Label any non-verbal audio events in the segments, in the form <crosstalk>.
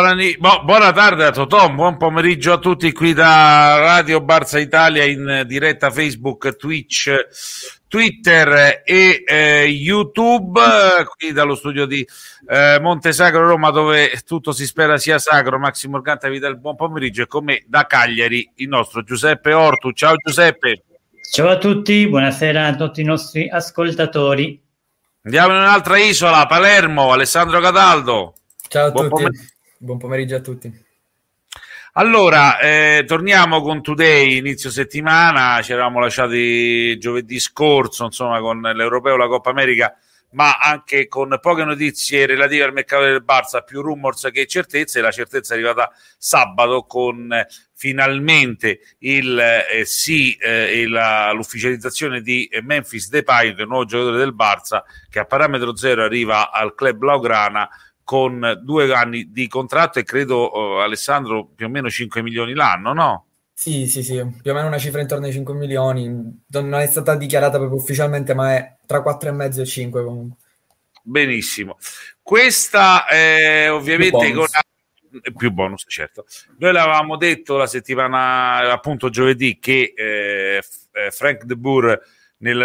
Buona, bo, buona tarde a Totò, buon pomeriggio a tutti qui da Radio Barza Italia in diretta Facebook, Twitch, Twitter e eh, YouTube, qui dallo studio di eh, Sacro Roma dove tutto si spera sia sacro. Massimo Morgante vi dà il buon pomeriggio e con me da Cagliari il nostro Giuseppe Ortu. Ciao Giuseppe. Ciao a tutti, buonasera a tutti i nostri ascoltatori. Andiamo in un'altra isola, Palermo, Alessandro Cataldo. Ciao a buon tutti. Pomeriggio. Buon pomeriggio a tutti. Allora, eh, torniamo con Today, inizio settimana, ci eravamo lasciati giovedì scorso, insomma, con l'Europeo, la Coppa America, ma anche con poche notizie relative al mercato del Barça, più rumors che certezze, e la certezza è arrivata sabato con eh, finalmente il, eh, sì eh, la, l'ufficializzazione di Memphis Depay, il nuovo giocatore del Barça, che a parametro zero arriva al club Blaugrana con due anni di contratto e credo eh, Alessandro più o meno 5 milioni l'anno, no? Sì, sì, sì, più o meno una cifra intorno ai 5 milioni, non è stata dichiarata proprio ufficialmente, ma è tra 4,5 e 5 comunque. Benissimo. Questa è ovviamente con eh, più bonus, certo. Noi l'avevamo detto la settimana, appunto giovedì, che eh, eh Frank De Boer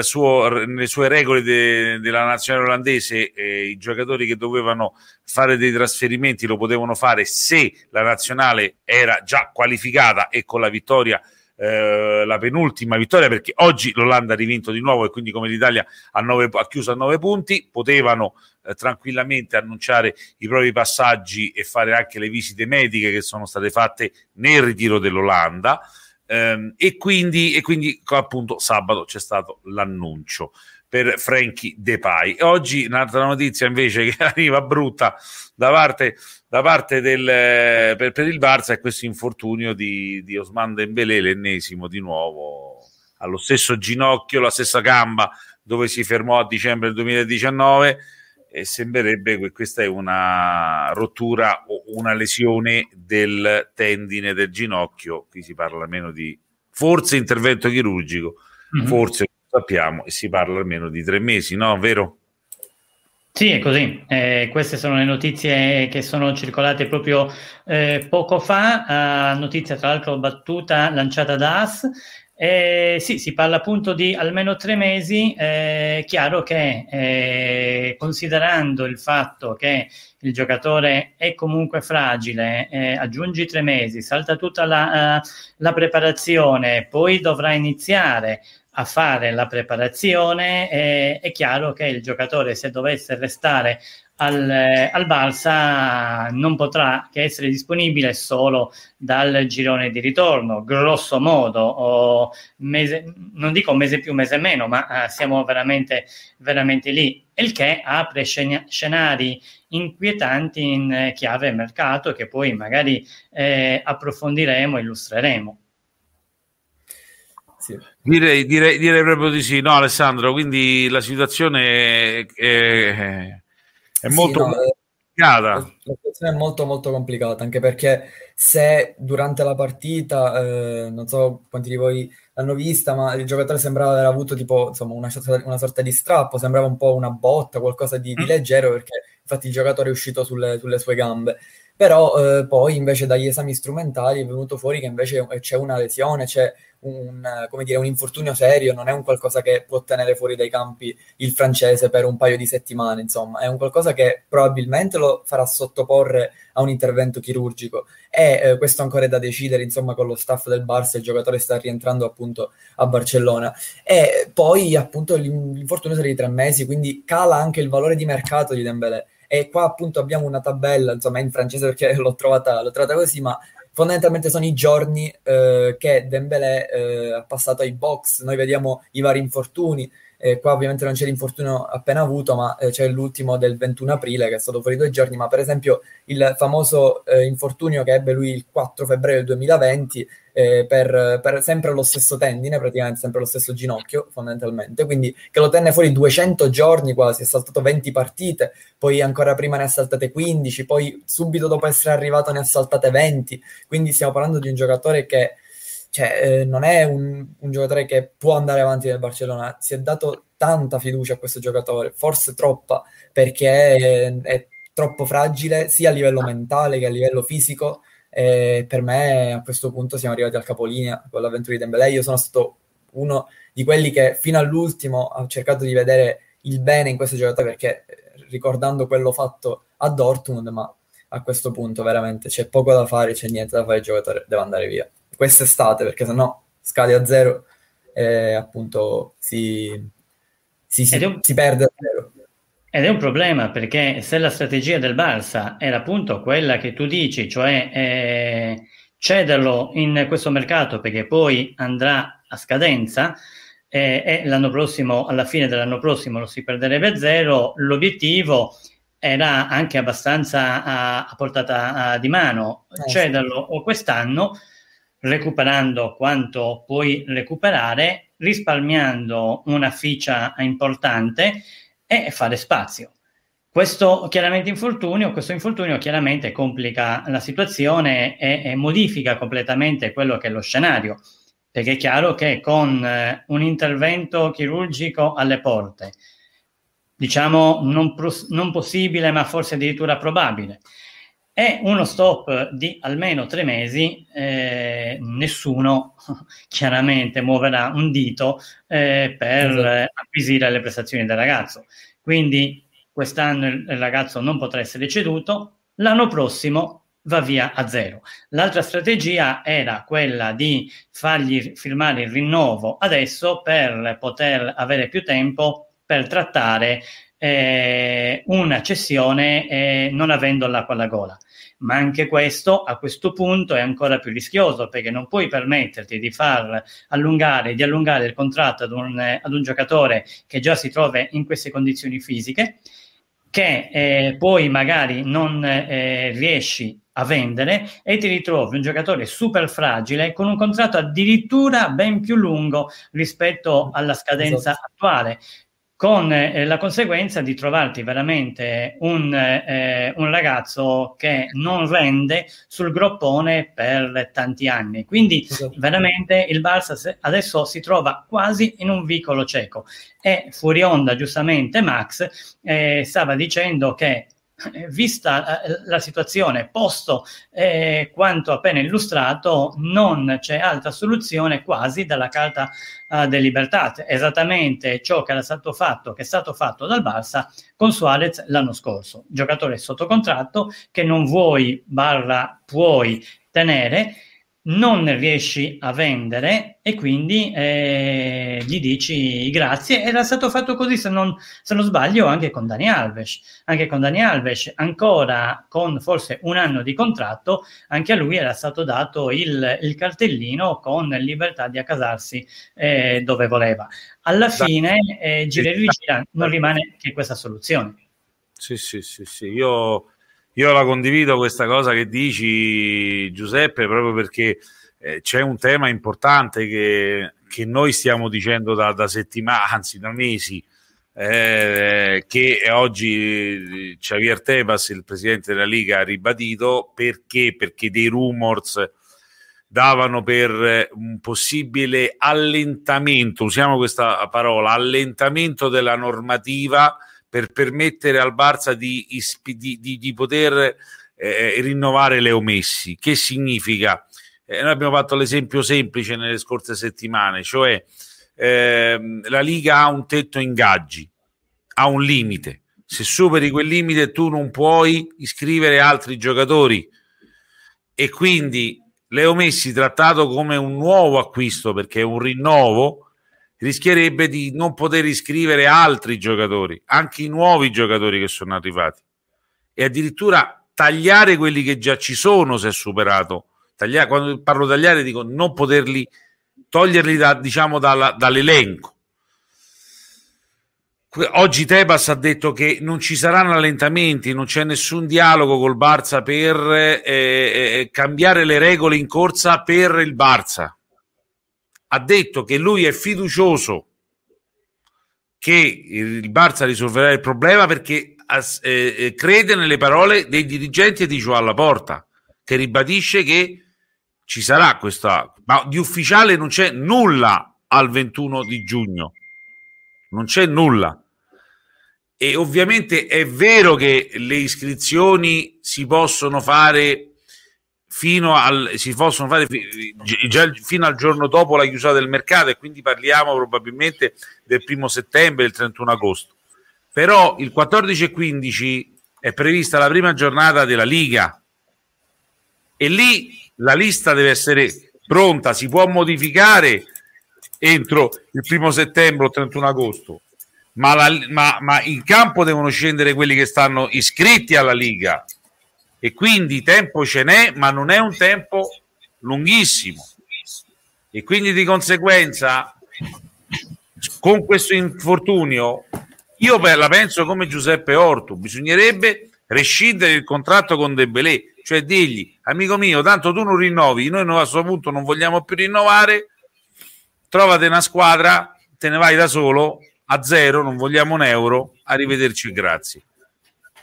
suo, nelle sue regole de, della nazionale olandese eh, i giocatori che dovevano fare dei trasferimenti lo potevano fare se la nazionale era già qualificata e con la vittoria eh, la penultima vittoria perché oggi l'Olanda ha rivinto di nuovo e quindi come l'Italia ha, nove, ha chiuso a 9 punti potevano eh, tranquillamente annunciare i propri passaggi e fare anche le visite mediche che sono state fatte nel ritiro dell'Olanda Ehm, e, quindi, e quindi appunto sabato c'è stato l'annuncio per Frankie Depay. Oggi un'altra notizia invece che <laughs> arriva brutta da parte, da parte del, per, per, il Barça è questo infortunio di, di Osman Dembélé, l'ennesimo di nuovo allo stesso ginocchio, la stessa gamba dove si fermò a dicembre 2019 eh, sembrerebbe che questa è una rottura o una lesione del tendine del ginocchio, qui si parla meno di forse intervento chirurgico, mm-hmm. forse lo sappiamo e si parla almeno di tre mesi, no? Vero? Sì, è così. Eh, queste sono le notizie che sono circolate proprio eh, poco fa. Eh, notizia tra l'altro battuta, lanciata da AS, eh, sì, si parla appunto di almeno tre mesi. Eh, è eh, chiaro che eh, considerando il fatto che il giocatore è comunque fragile, eh, aggiungi tre mesi, salta tutta la, eh, la preparazione, poi dovrà iniziare a fare la preparazione, eh, è chiaro che il giocatore se dovesse restare al, al Barça non potrà che essere disponibile solo dal girone di ritorno, grosso modo, o mese, non dico mese più, mese meno, ma eh, siamo veramente, veramente lì. Il che apre scenari inquietanti in eh, chiave mercato che poi magari eh, approfondiremo, illustreremo. Sì. Direi, direi, direi, proprio di sì, no Alessandro, quindi la situazione è, è è sì, molto... No, complicata. La situazione è molto molto complicata, anche perché se durante la partita, eh, non so quanti di voi l'hanno vista, ma il giocatore sembrava aver avuto tipo insomma, una, una, sorta di strappo, sembrava un po' una botta, qualcosa di, di mm. leggero, perché infatti il giocatore è uscito sulle, sulle sue gambe però eh, poi invece dagli esami strumentali è venuto fuori che invece c'è una lesione, c'è un, dire, un, infortunio serio, non è un qualcosa che può tenere fuori dai campi il francese per un paio di settimane, insomma, è un qualcosa che probabilmente lo farà sottoporre a un intervento chirurgico e eh, questo ancora è da decidere, insomma, con lo staff del Barça, il giocatore sta rientrando appunto a Barcellona e poi appunto l'infortunio sarà di tre mesi, quindi cala anche il valore di mercato di Dembélé e qua appunto abbiamo una tabella, insomma, in francese perché l'ho trovata, l'ho trovata così, ma fondamentalmente sono i giorni eh, che Dembélé eh, ha passato ai box. Noi vediamo i vari infortuni, eh, qua ovviamente non c'è l'infortunio appena avuto, ma eh, c'è l'ultimo del 21 aprile che è stato fuori due giorni, ma per esempio il famoso eh, infortunio che ebbe lui il 4 febbraio del 2020 eh, per, per, sempre lo stesso tendine, praticamente sempre lo stesso ginocchio fondamentalmente, quindi che lo tenne fuori 200 giorni quasi, è saltato 20 partite, poi ancora prima ne ha saltate 15, poi subito dopo essere arrivato ne ha saltate 20, quindi stiamo parlando di un giocatore che cioè, eh, non è un, un, giocatore che può andare avanti nel Barcellona, si è dato tanta fiducia a questo giocatore, forse troppa, perché è, è troppo fragile sia a livello mentale che a livello fisico. E per me a questo punto siamo arrivati al capolinea con l'avventura di Dembélé. Io sono stato uno di quelli che fino all'ultimo ha cercato di vedere il bene in questo giocatore perché eh, ricordando quello fatto a Dortmund, ma a questo punto veramente c'è poco da fare, c'è niente da fare, il giocatore deve andare via quest'estate, perché sennò scade a zero e appunto si, si, si, un... si perde a zero. Ed è un problema perché se la strategia del Barça era appunto quella che tu dici, cioè eh, cederlo in questo mercato perché poi andrà a scadenza, eh, e l'anno prossimo, alla fine dell'anno prossimo lo si perderebbe a zero, l'obiettivo era anche abbastanza a, a portata a, di mano, eh, cederlo o quest'anno recuperando quanto puoi recuperare, risparmiando una ficcia importante e fare spazio. Questo chiaramente infortunio, questo infortunio chiaramente complica la situazione e, e modifica completamente quello che è lo scenario, perché è chiaro che con eh, un intervento chirurgico alle porte, diciamo non, pros- non possibile ma forse addirittura probabile, e uno stop di almeno tre mesi, eh, nessuno <laughs> chiaramente muoverà un dito eh, per esatto. acquisire le prestazioni del ragazzo. Quindi quest'anno il ragazzo non potrà essere ceduto, l'anno prossimo va via a zero. L'altra strategia era quella di fargli firmare il rinnovo adesso per poter avere più tempo per trattare eh, una cessione eh, non avendo l'acqua alla gola. Ma anche questo a questo punto è ancora più rischioso perché non puoi permetterti di far allungare, di allungare il contratto ad un, ad un giocatore che già si trova in queste condizioni fisiche che eh, poi magari non eh, riesci a vendere e ti ritrovi un giocatore super fragile con un contratto addirittura ben più lungo rispetto alla scadenza esatto. attuale con eh, la conseguenza di trovarti veramente un, eh, un, ragazzo che non rende sul groppone per tanti anni. Quindi esatto. veramente il Barça adesso si trova quasi in un vicolo cieco e fuori onda giustamente Max eh, stava dicendo che eh, vista eh, la situazione, posto eh, quanto appena illustrato, non c'è altra soluzione quasi dalla Carta eh, delle Libertate, esattamente ciò che era stato fatto, che è stato fatto dal Barça con Suarez l'anno scorso, giocatore sotto contratto che non vuoi, barra puoi tenere non riesci a vendere e quindi eh, gli dici grazie. Era stato fatto così, se non, se non, sbaglio, anche con Dani Alves. Anche con Dani Alves, ancora con forse un anno di contratto, anche a lui era stato dato il, il cartellino con libertà di accasarsi eh, dove voleva. Alla esatto. fine, eh, gira e rigira, non rimane che questa soluzione. Sì, sì, sì, sì. Io io la condivido questa cosa che dici Giuseppe proprio perché eh, c'è un tema importante che, che noi stiamo dicendo da, da settimane, anzi da mesi, eh, che oggi eh, Xavier Tebas, il presidente della Liga, ha ribadito perché, perché dei rumors davano per un possibile allentamento, usiamo questa parola, allentamento della normativa per permettere al Barça di, di, di, di poter eh, eh, rinnovare Leo Messi. Che significa? Eh, noi abbiamo fatto l'esempio semplice nelle scorse settimane, cioè ehm, la Liga ha un tetto ingaggi, ha un limite. Se superi quel limite tu non puoi iscrivere altri giocatori e quindi Leo Messi trattato come un nuovo acquisto perché è un rinnovo rischierebbe di non poter iscrivere altri giocatori, anche i nuovi giocatori che sono arrivati e addirittura tagliare quelli che già ci sono se è superato. Tagliare, quando parlo tagliare dico non poterli toglierli da, diciamo, dalla, dall'elenco. Oggi Tebas ha detto che non ci saranno allentamenti, non c'è nessun dialogo col Barça per eh, eh, eh cambiare le regole in corsa per il Barça ha detto che lui è fiducioso che il Barça risolverà il problema perché eh, eh, crede nelle parole dei dirigenti di Joao porta che ribadisce che ci sarà questa, ma di ufficiale non c'è nulla al 21 di giugno, non c'è nulla. E ovviamente è vero che le iscrizioni si possono fare fino al, si possono fare già fino al giorno dopo la chiusura del mercato e quindi parliamo probabilmente del primo settembre, il 31 agosto. Però il 14 e 15 è prevista la prima giornata della Liga e lì la lista deve essere pronta, si può modificare entro il primo settembre o 31 agosto, ma, la, ma, ma in campo devono scendere quelli che stanno iscritti alla Liga e quindi tempo ce n'è, ma non è un tempo lunghissimo. E quindi di conseguenza, con questo infortunio, io la penso come Giuseppe Ortu, bisognerebbe rescindere il contratto con Debelé, cioè dirgli, amico mio, tanto tu non rinnovi, noi a questo punto non vogliamo più rinnovare, trovate una squadra, te ne vai da solo, a zero, non vogliamo un euro, arrivederci, grazie.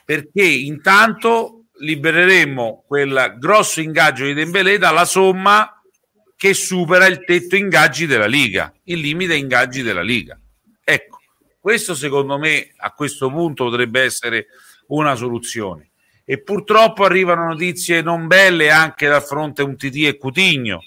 Perché intanto libereremmo quel grosso ingaggio di Dembélé dalla somma che supera il tetto ingaggi della Liga, il limite ingaggi della Liga. Ecco, questo secondo me a questo punto potrebbe essere una soluzione. E purtroppo arrivano notizie non belle anche dal fronte un TT e Cutigno.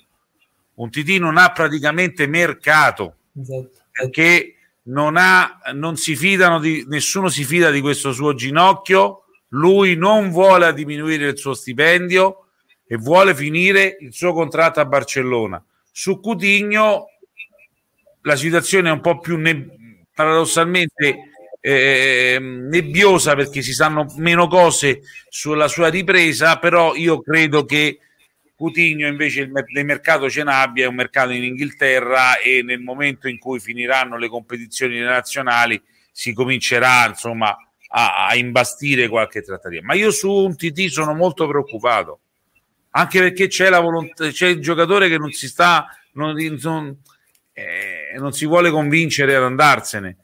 Un TT non ha praticamente mercato esatto. perché non, ha, non si fidano di, nessuno si fida di questo suo ginocchio lui non vuole diminuire il suo stipendio e vuole finire il suo contratto a Barcellona. Su Cutigno la situazione è un po' più neb- paradossalmente eh, eh, eh, nebbiosa perché si sanno meno cose sulla sua ripresa, però io credo che Cutigno invece il, il mercato ce n'abbia, è un mercato in Inghilterra e nel momento in cui finiranno le competizioni nazionali si comincerà insomma a, a imbastire qualche trattativa. Ma io su un TT sono molto preoccupato, anche perché c'è, la volontà, c'è il giocatore che non si sta, non, non, eh, non si vuole convincere ad andarsene.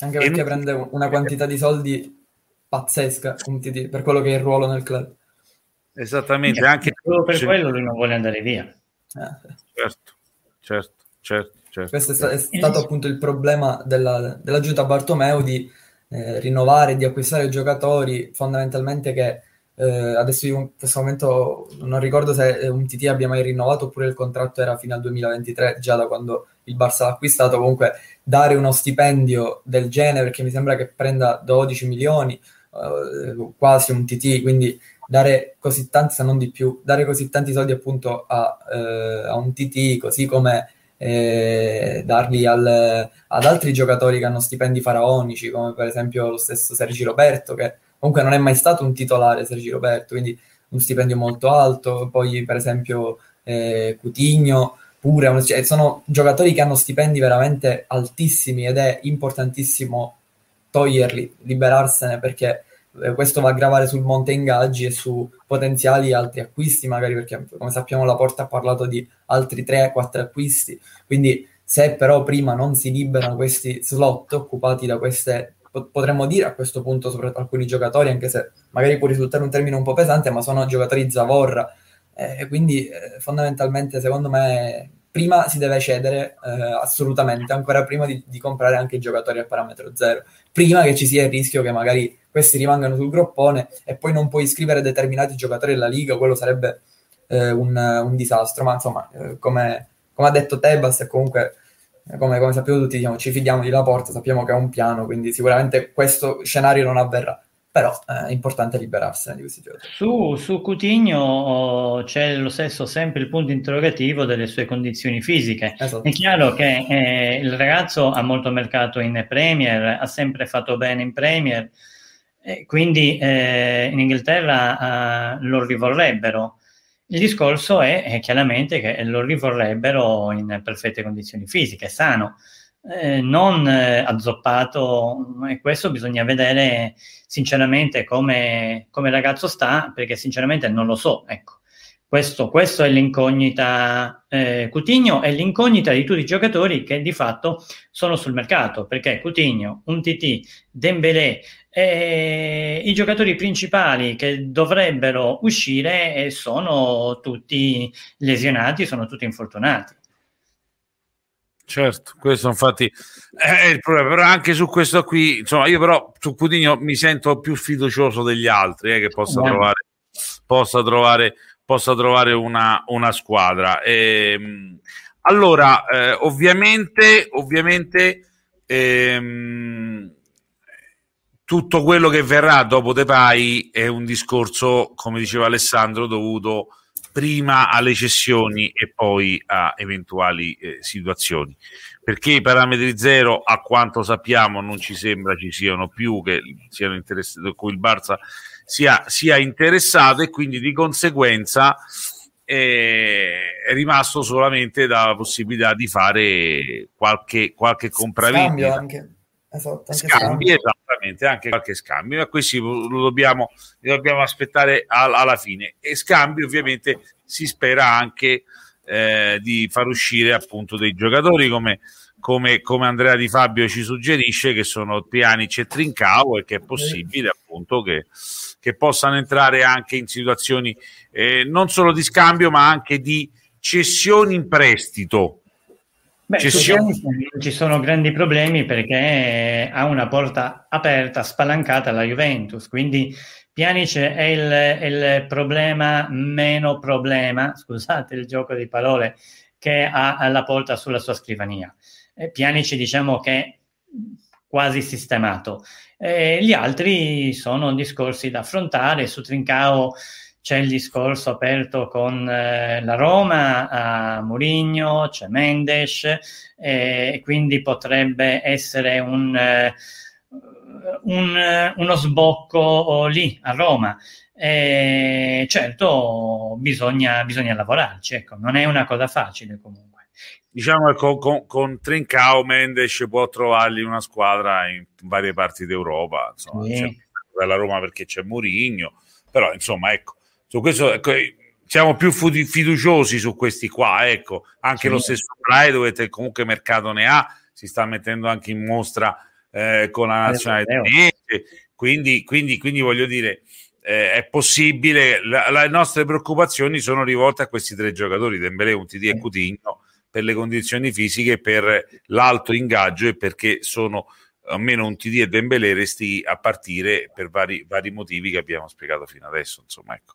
Anche perché e prende una quantità di soldi pazzesca un TT, per quello che è il ruolo nel club. Esattamente, eh, anche per cioè, quello lui non vuole andare via. Eh. Certo, certo, certo, certo. Questo è, è stato appunto il problema della, della giunta Bartomeu di eh, rinnovare, di acquistare giocatori fondamentalmente che eh, adesso io in questo momento non ricordo se eh, un TT abbia mai rinnovato oppure il contratto era fino al 2023, già da quando il Barça l'ha acquistato. Comunque dare uno stipendio del genere, perché mi sembra che prenda 12 milioni, eh, quasi un TT, quindi dare così tanti, se non di più, dare così tanti soldi appunto a, eh, a un TT, così come eh, darli al, ad altri giocatori che hanno stipendi faraonici, come per esempio lo stesso Sergi Roberto, che comunque non è mai stato un titolare Sergi Roberto, quindi un stipendio molto alto, poi per esempio eh, Cutigno pure, cioè, sono giocatori che hanno stipendi veramente altissimi ed è importantissimo toglierli, liberarsene perché eh, questo va a gravare sul monte ingaggi e su potenziali altri acquisti, magari perché come sappiamo la Porta ha parlato di altri 3-4 acquisti, quindi se però prima non si liberano questi slot occupati da queste potremmo dire a questo punto soprattutto alcuni giocatori, anche se magari può risultare un termine un po' pesante, ma sono giocatori zavorra. Eh, quindi eh, fondamentalmente secondo me prima si deve cedere eh, assolutamente, ancora prima di, di, comprare anche i giocatori a parametro zero, prima che ci sia il rischio che magari questi rimangano sul groppone e poi non puoi iscrivere determinati giocatori alla Liga, quello sarebbe eh, un, un, disastro. Ma insomma, eh, come, come, ha detto Tebas, e comunque eh, come, come sappiamo tutti, diciamo, ci fidiamo di Porta, sappiamo che ha un piano, quindi sicuramente questo scenario non avverrà però eh, è importante liberarsene di questi giocatori. Su, su Coutinho oh, c'è lo stesso sempre il punto interrogativo delle sue condizioni fisiche. Esatto. È chiaro che eh, il ragazzo ha molto mercato in Premier, ha sempre fatto bene in Premier, quindi eh, in Inghilterra eh, lo rivorrebbero. Il discorso è, è, chiaramente che lo rivorrebbero in perfette condizioni fisiche, sano, eh, non eh, azzoppato e questo bisogna vedere sinceramente come, come il ragazzo sta, perché sinceramente non lo so. Ecco. Questo, questo, è l'incognita eh, Coutinho e l'incognita di tutti i giocatori che di fatto sono sul mercato, perché Coutinho, un TT, Dembélé, e I giocatori principali che dovrebbero uscire eh, sono tutti lesionati, sono tutti infortunati. Certo, questo infatti eh, è il problema, però anche su questo qui, insomma, io però su Coutinho mi sento più fiducioso degli altri eh, che possa Beh. trovare, possa trovare, possa trovare una, una squadra. E, ehm, allora, eh, ovviamente, ovviamente ehm, tutto quello che verrà dopo Depay è un discorso, come diceva Alessandro, dovuto prima alle cessioni e poi a eventuali eh, situazioni. Perché i parametri zero, a quanto sappiamo, non ci sembra ci siano più, che siano cui il Barça sia, sia, interessato e quindi di conseguenza eh, è rimasto solamente dalla possibilità di fare qualche, qualche compravendita. Esatto, scambi, esattamente, anche qualche scambio, ma questi lo dobbiamo, lo dobbiamo aspettare al, alla fine. E scambi ovviamente si spera anche eh, di far uscire appunto dei giocatori come, come, come, Andrea Di Fabio ci suggerisce che sono Pianic e Trincao e che è possibile appunto che, che possano entrare anche in situazioni eh, non solo di scambio ma anche di cessioni in prestito Beh, Gestione... non ci sono grandi problemi perché eh, ha una porta aperta, spalancata la Juventus, quindi Pjanic è il, il problema meno problema, <laughs> scusate il gioco di parole, che ha alla porta sulla sua scrivania. Eh, Pjanic diciamo che è quasi sistemato. E eh, gli altri sono discorsi da affrontare, su Trincao c'è il discorso aperto con eh, la Roma a Mourinho, c'è Mendes, eh, e quindi potrebbe essere un, eh, un, eh, uno sbocco lì a Roma. Eh, certo, bisogna, bisogna lavorarci, ecco, non è una cosa facile comunque diciamo che con, con, con Trincao Mendes può trovargli una squadra in varie parti d'Europa insomma, sì. dalla Roma perché c'è Murigno però insomma ecco su questo ecco, eh, siamo più fiduciosi su questi qua, ecco, anche sì. lo stesso Braille dove comunque mercato ne ha, si sta mettendo anche in mostra eh, con la eh, nazionale eh, oh. tedesca, quindi, quindi, quindi voglio dire, eh, è possibile, la, le nostre preoccupazioni sono rivolte a questi tre giocatori, Dembélé, Untidi sì. e Coutinho, per le condizioni fisiche, per l'alto ingaggio e perché sono almeno un TD e Dembélé resti a partire per vari, vari, motivi che abbiamo spiegato fino adesso. Insomma, ecco.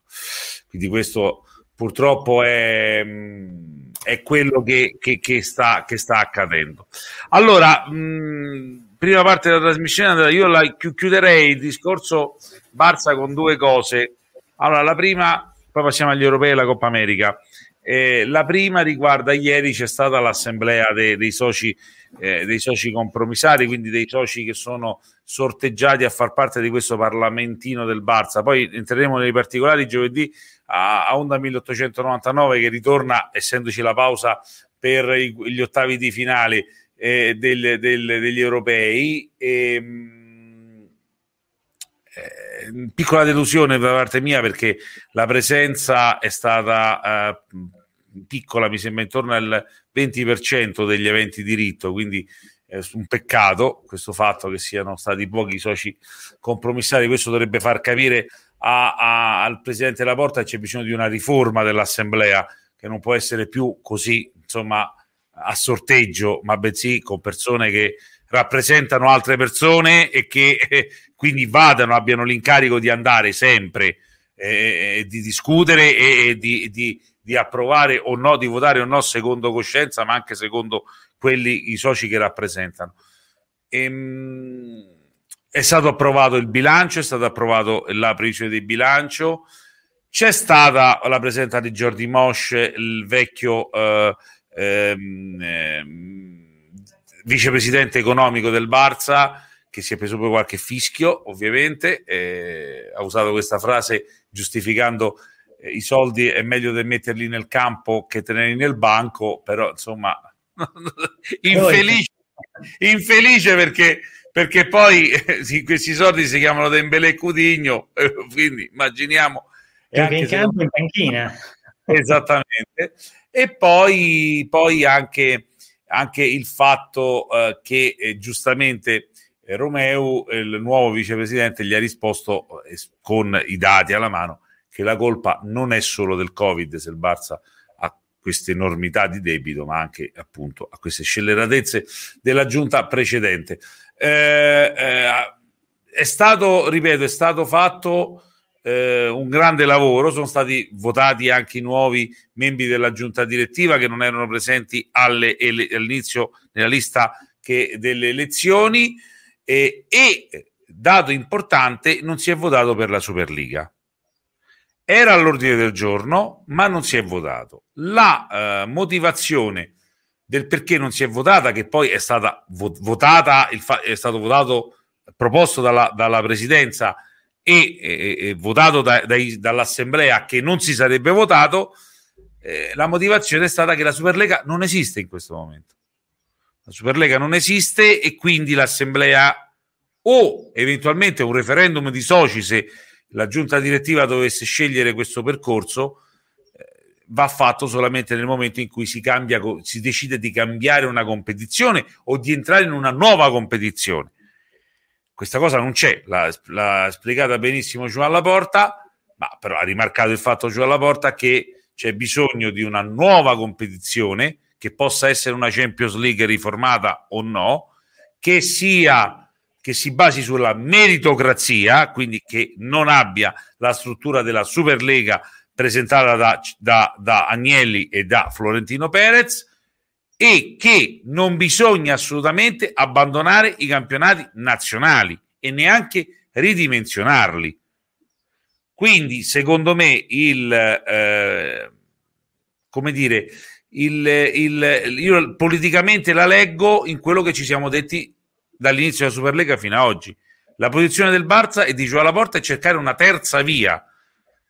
Quindi questo purtroppo è, mm, è quello che, che, che, sta, che, sta, accadendo. Allora, mh, mm, prima parte della trasmissione, io la chiuderei il discorso Barça con due cose. Allora, la prima, poi passiamo agli europei e alla Coppa America. Eh, la prima riguarda ieri c'è stata l'assemblea dei, dei, soci, eh, dei, soci, compromissari, quindi dei soci che sono sorteggiati a far parte di questo parlamentino del Barça. Poi entreremo nei particolari giovedì a, a Onda 1899 che ritorna, essendoci la pausa per i, gli ottavi di finale eh, del, del, degli europei. E, ehm, eh, piccola delusione da parte mia perché la presenza è stata eh, piccola, mi sembra intorno al 20% degli eventi di diritto, quindi è eh, un peccato questo fatto che siano stati pochi soci compromissari, questo dovrebbe far capire a, a, al Presidente Laporta che c'è bisogno di una riforma dell'Assemblea che non può essere più così, insomma, a sorteggio, ma bensì con persone che rappresentano altre persone e che eh, quindi vadano, abbiano l'incarico di andare sempre, eh, eh, eh di discutere e, di, di, di, approvare o no, di votare o no secondo coscienza, ma anche secondo quelli, i soci che rappresentano. Ehm, è stato approvato il bilancio, è stata approvata la previsione di bilancio, c'è stata la presenza di Jordi Mosch, il vecchio... Eh, ehm, eh, vicepresidente economico del Barça, che si è preso proprio qualche fischio, ovviamente, eh, ha usato questa frase giustificando eh, i soldi è meglio metterli nel campo che tenerli nel banco, però insomma, <laughs> infelice, infelice perché, perché poi eh, questi soldi si chiamano Dembele e Cudigno, eh, quindi immaginiamo... Anche in campo in panchina. <laughs> Esattamente. E poi, poi anche, anche, il fatto eh, che eh, giustamente Romeu, il nuovo vicepresidente, gli ha risposto eh, con i dati alla mano che la colpa non è solo del Covid se il Barça ha queste enormità di debito, ma anche appunto a queste scelleratezze della giunta precedente. Eh, eh, è stato, ripeto, è stato fatto eh, un grande lavoro, sono stati votati anche i nuovi membri della giunta direttiva che non erano presenti alle, all'inizio nella lista che, delle elezioni eh, e dato importante non si è votato per la Superliga. Era all'ordine del giorno, ma non si è votato. La eh, motivazione del perché non si è votata, che poi è stata vo votata, è stato votato, proposto dalla, dalla presidenza e, e, e votato da, dall'assemblea che non si sarebbe votato, eh, la motivazione è stata che la Superlega non esiste in questo momento. La Superlega non esiste e quindi l'assemblea o eventualmente un referendum di soci se la giunta direttiva dovesse scegliere questo percorso eh, va fatto solamente nel momento in cui si, cambia, si decide di cambiare una competizione o di entrare in una nuova competizione. Questa cosa non c'è, l'ha, l'ha spiegata benissimo giù alla porta ma però ha rimarcato il fatto giù alla porta che c'è bisogno di una nuova competizione che possa essere una Champions League riformata o no, che sia che si basi sulla meritocrazia, quindi che non abbia la struttura della Superlega presentata da, da, da, Agnelli e da Florentino Perez e che non bisogna assolutamente abbandonare i campionati nazionali e neanche ridimensionarli. Quindi, secondo me, il eh, come dire, il, il, io politicamente la leggo in quello che ci siamo detti dall'inizio della Superlega fino ad oggi. La posizione del Barça è di giocare alla porta e cercare una terza via,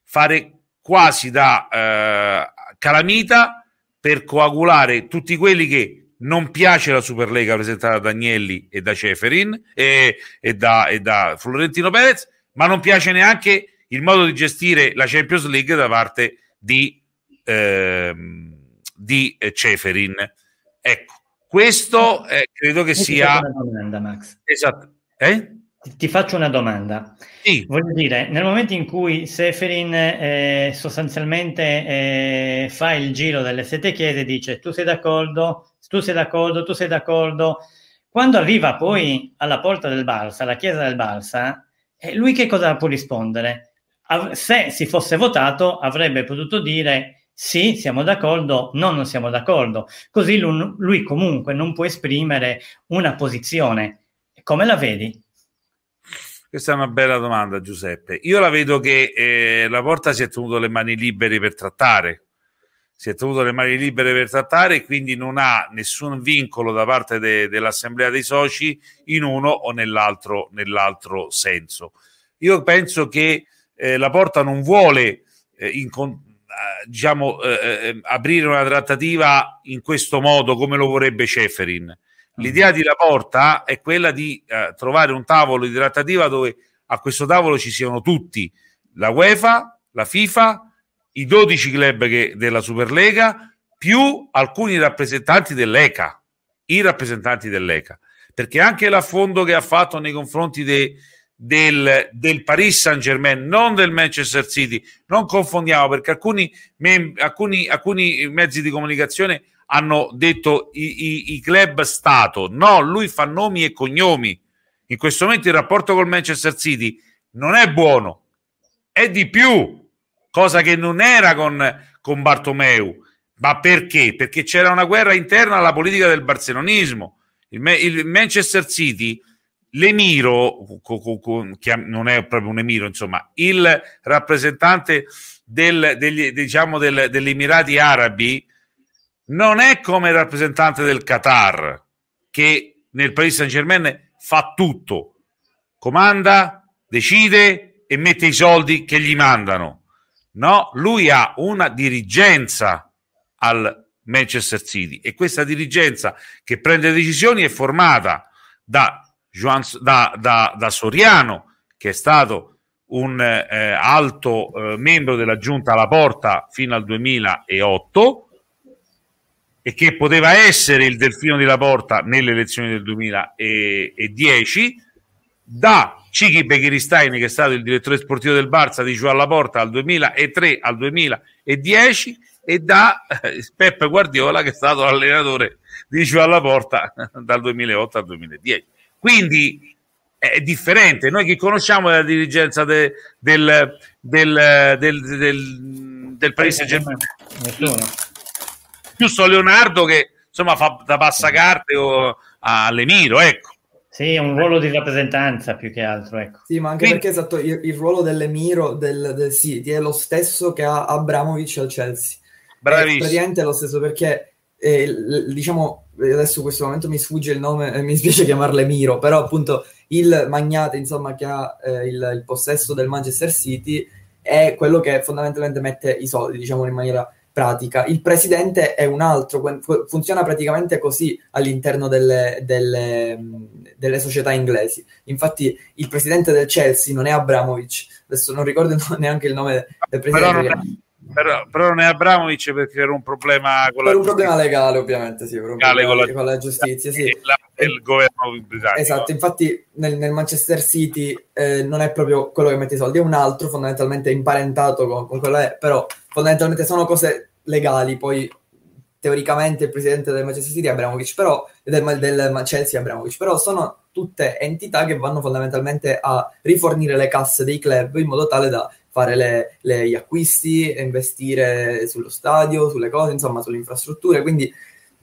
fare quasi da eh, calamita per coagulare tutti quelli che non piace la Superlega presentata da Agnelli e da Ceferin e, e, da, e da Florentino Perez, ma non piace neanche il modo di gestire la Champions League da parte di... Ehm, di eh, Ceferin. Ecco, questo eh, credo che eh, ti sia... Ti una domanda, Max. Esatto. Eh? Ti, ti faccio una domanda. Sì. Voglio dire, nel momento in cui Seferin eh, sostanzialmente eh, fa il giro delle sette chiese e dice tu sei d'accordo, tu sei d'accordo, tu sei d'accordo, quando arriva poi alla porta del Balsa, alla chiesa del Balsa, lui che cosa può rispondere? se si fosse votato avrebbe potuto dire sì, siamo d'accordo, no, non siamo d'accordo. Così lui, lui comunque non può esprimere una posizione. Come la vedi? Questa è una bella domanda, Giuseppe. Io la vedo che eh, la porta si è tenuto le mani libere per trattare, si è tenuto le mani libere per trattare e quindi non ha nessun vincolo da parte de- dell'assemblea dei soci in uno o nell'altro, nell'altro senso. Io penso che eh, la porta non vuole eh, incont- eh, diciamo, eh, eh, eh, aprire una trattativa in questo modo come lo vorrebbe Ceferin. Mm-hmm. L'idea di Laporta è quella di eh, trovare un tavolo di trattativa dove a questo tavolo ci siano tutti, la UEFA, la FIFA, i 12 club che, della Superlega, più alcuni rappresentanti dell'ECA, i rappresentanti dell'ECA, perché anche l'affondo che ha fatto nei confronti dei del, del Paris Saint Germain, non del Manchester City. Non confondiamo perché alcuni, mem- alcuni, alcuni mezzi di comunicazione hanno detto i, i, i, club Stato. No, lui fa nomi e cognomi. In questo momento il rapporto col Manchester City non è buono, è di più, cosa che non era con, con Bartomeu. Ma perché? Perché c'era una guerra interna alla politica del barcelonismo. Il, il Manchester City L'emiro, non è proprio un emiro, insomma, il rappresentante del, degli, diciamo del, degli Emirati Arabi non è come il rappresentante del Qatar, che nel Paris Saint Germain fa tutto, comanda, decide e mette i soldi che gli mandano. No, lui ha una dirigenza al Manchester City e questa dirigenza che prende decisioni è formata da Juan, da, da, da, Soriano, che è stato un eh, alto eh, membro della giunta alla porta fino al 2008 e che poteva essere il delfino di porta nelle elezioni del 2010, da Cichi Bechiristain, che è stato il direttore sportivo del Barça di Joao Laporta dal 2003 al 2010, e da eh, Peppe Guardiola, che è stato l'allenatore di Joao Laporta dal 2008 al 2010. Quindi è differente. Noi che conosciamo la dirigenza de, del, del, del, del, del Paris Saint-Germain. Più so Leonardo che insomma fa da passacarte o all'Emiro, ecco. Sì, un ruolo di rappresentanza più che altro, ecco. Sì, ma anche Quindi, perché esatto, il, il ruolo dell'Emiro del, del City è lo stesso che ha Abramovic al Chelsea. Bravissimo. È praticamente lo stesso perché eh, diciamo adesso in questo momento mi sfugge il nome, eh, mi spiace chiamarle Miro, però appunto il magnate insomma, che ha eh, il, il, possesso del Manchester City è quello che fondamentalmente mette i soldi, diciamo in maniera pratica. Il presidente è un altro, funziona praticamente così all'interno delle, delle, mm, delle società inglesi. Infatti il presidente del Chelsea non è Abramovic, adesso non ricordo <laughs> neanche il nome del presidente però, però non è Abramovic perché era un problema con per la un problema legale ovviamente sì, per un legale con la, con la giustizia sì. e la, e il eh, governo britannico esatto infatti nel, nel Manchester City eh, non è proprio quello che mette i soldi è un altro fondamentalmente imparentato con, con quello è, però fondamentalmente sono cose legali poi teoricamente il presidente del Manchester City è Abramovic però del, del Chelsea è Abramovic però sono tutte entità che vanno fondamentalmente a rifornire le casse dei club in modo tale da fare le, le, gli acquisti, investire sullo stadio, sulle cose, insomma, sulle infrastrutture. Quindi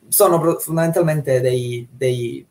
sono pro- fondamentalmente dei, dei,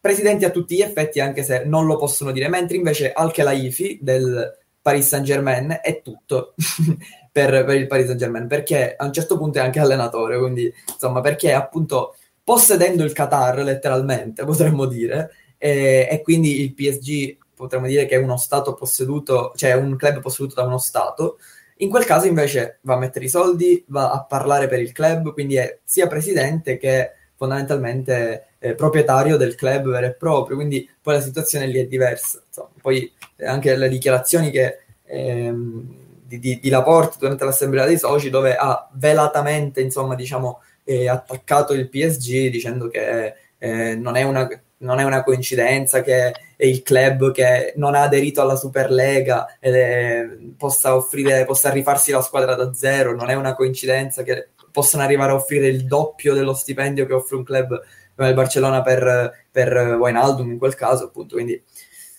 presidenti a tutti gli effetti, anche se non lo possono dire, mentre invece Al-Khelaifi del Paris Saint-Germain è tutto. <laughs> per, per il Paris Saint-Germain, perché a un certo punto è anche allenatore, quindi insomma, perché appunto possedendo il Qatar, letteralmente, <laughs> potremmo dire, e, e, quindi il PSG potremmo dire che è uno stato posseduto, cioè un club posseduto da uno stato. In quel caso invece va a mettere i soldi, va a parlare per il club, quindi è sia presidente che fondamentalmente eh, proprietario del club vero e proprio, quindi poi la situazione lì è diversa. Insomma. Poi eh, anche le dichiarazioni che, ehm, di, di, di, Laporte durante l'assemblea dei soci, dove ha velatamente insomma, diciamo, eh, attaccato il PSG dicendo che eh, non è, una, non, è una, coincidenza, che il club che non ha aderito alla Superlega è, possa, offrire, possa rifarsi la squadra da zero, non è una coincidenza che possano arrivare a offrire il doppio dello stipendio che offre un club come il Barcellona per, per Wijnaldum in quel caso appunto, quindi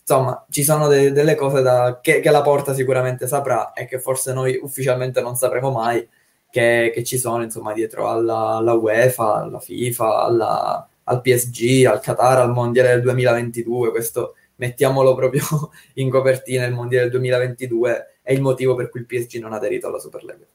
insomma ci sono de- delle cose da, che, che, la porta sicuramente saprà e che forse noi ufficialmente non sapremo mai che, che ci sono insomma dietro alla, alla UEFA, alla FIFA, alla, al PSG, al Qatar, al Mondiale del 2022, questo mettiamolo proprio <laughs> in copertina, il Mondiale del 2022 è il motivo per cui il PSG non ha aderito alla Superlega.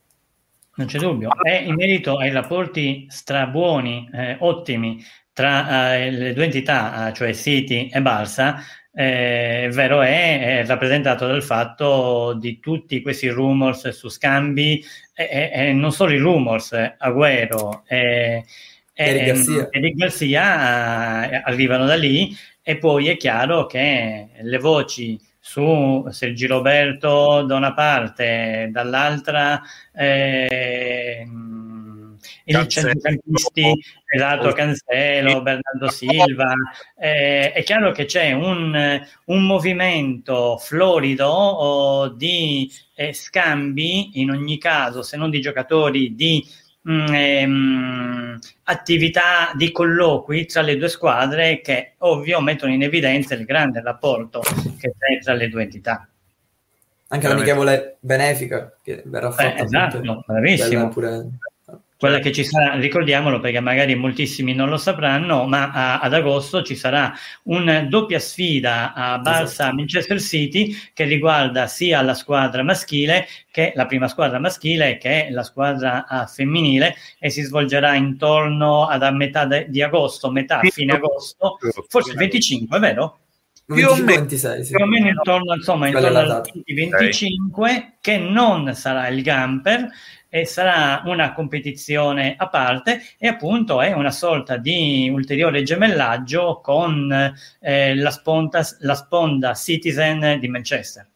Non c'è dubbio, e in merito ai rapporti strabuoni, eh, ottimi, tra eh, le due entità, eh, cioè City e Barça, eh, vero è, è rappresentato dal fatto di tutti questi rumors su scambi, e eh, eh, non solo i rumors, Aguero... eh, eh eh, ehm, Eric Garcia. Eric eh, arrivano da lì e poi è chiaro che le voci su Sergi Roberto da una parte, dall'altra eh, il centrocampisti, esatto, Cancelo, Bernardo Silva. Eh, è chiaro che c'è un, un movimento florido oh, di eh, scambi, in ogni caso, se non di giocatori di Mm, ehm, attività di colloqui tra le due squadre che ovvio mettono in evidenza il grande rapporto che c'è tra le due entità. Anche l'amichevole benefica che verrà eh, fatta. Eh, esatto, bravissimo. Pure quella certo. che ci sarà, ricordiamolo perché magari moltissimi non lo sapranno, ma a, ah, ad agosto ci sarà una doppia sfida a Barça-Manchester esatto. City che riguarda sia la squadra maschile che la prima squadra maschile che la squadra ah, femminile e si svolgerà intorno a metà de, di agosto, metà fine agosto, forse 25, vero? Più o, 26, sì. più o meno intorno, insomma, intorno al 25 che non sarà il Gamper e sarà una competizione a parte e appunto è una sorta di ulteriore gemellaggio con eh, la, sponda, la sponda Citizen di Manchester.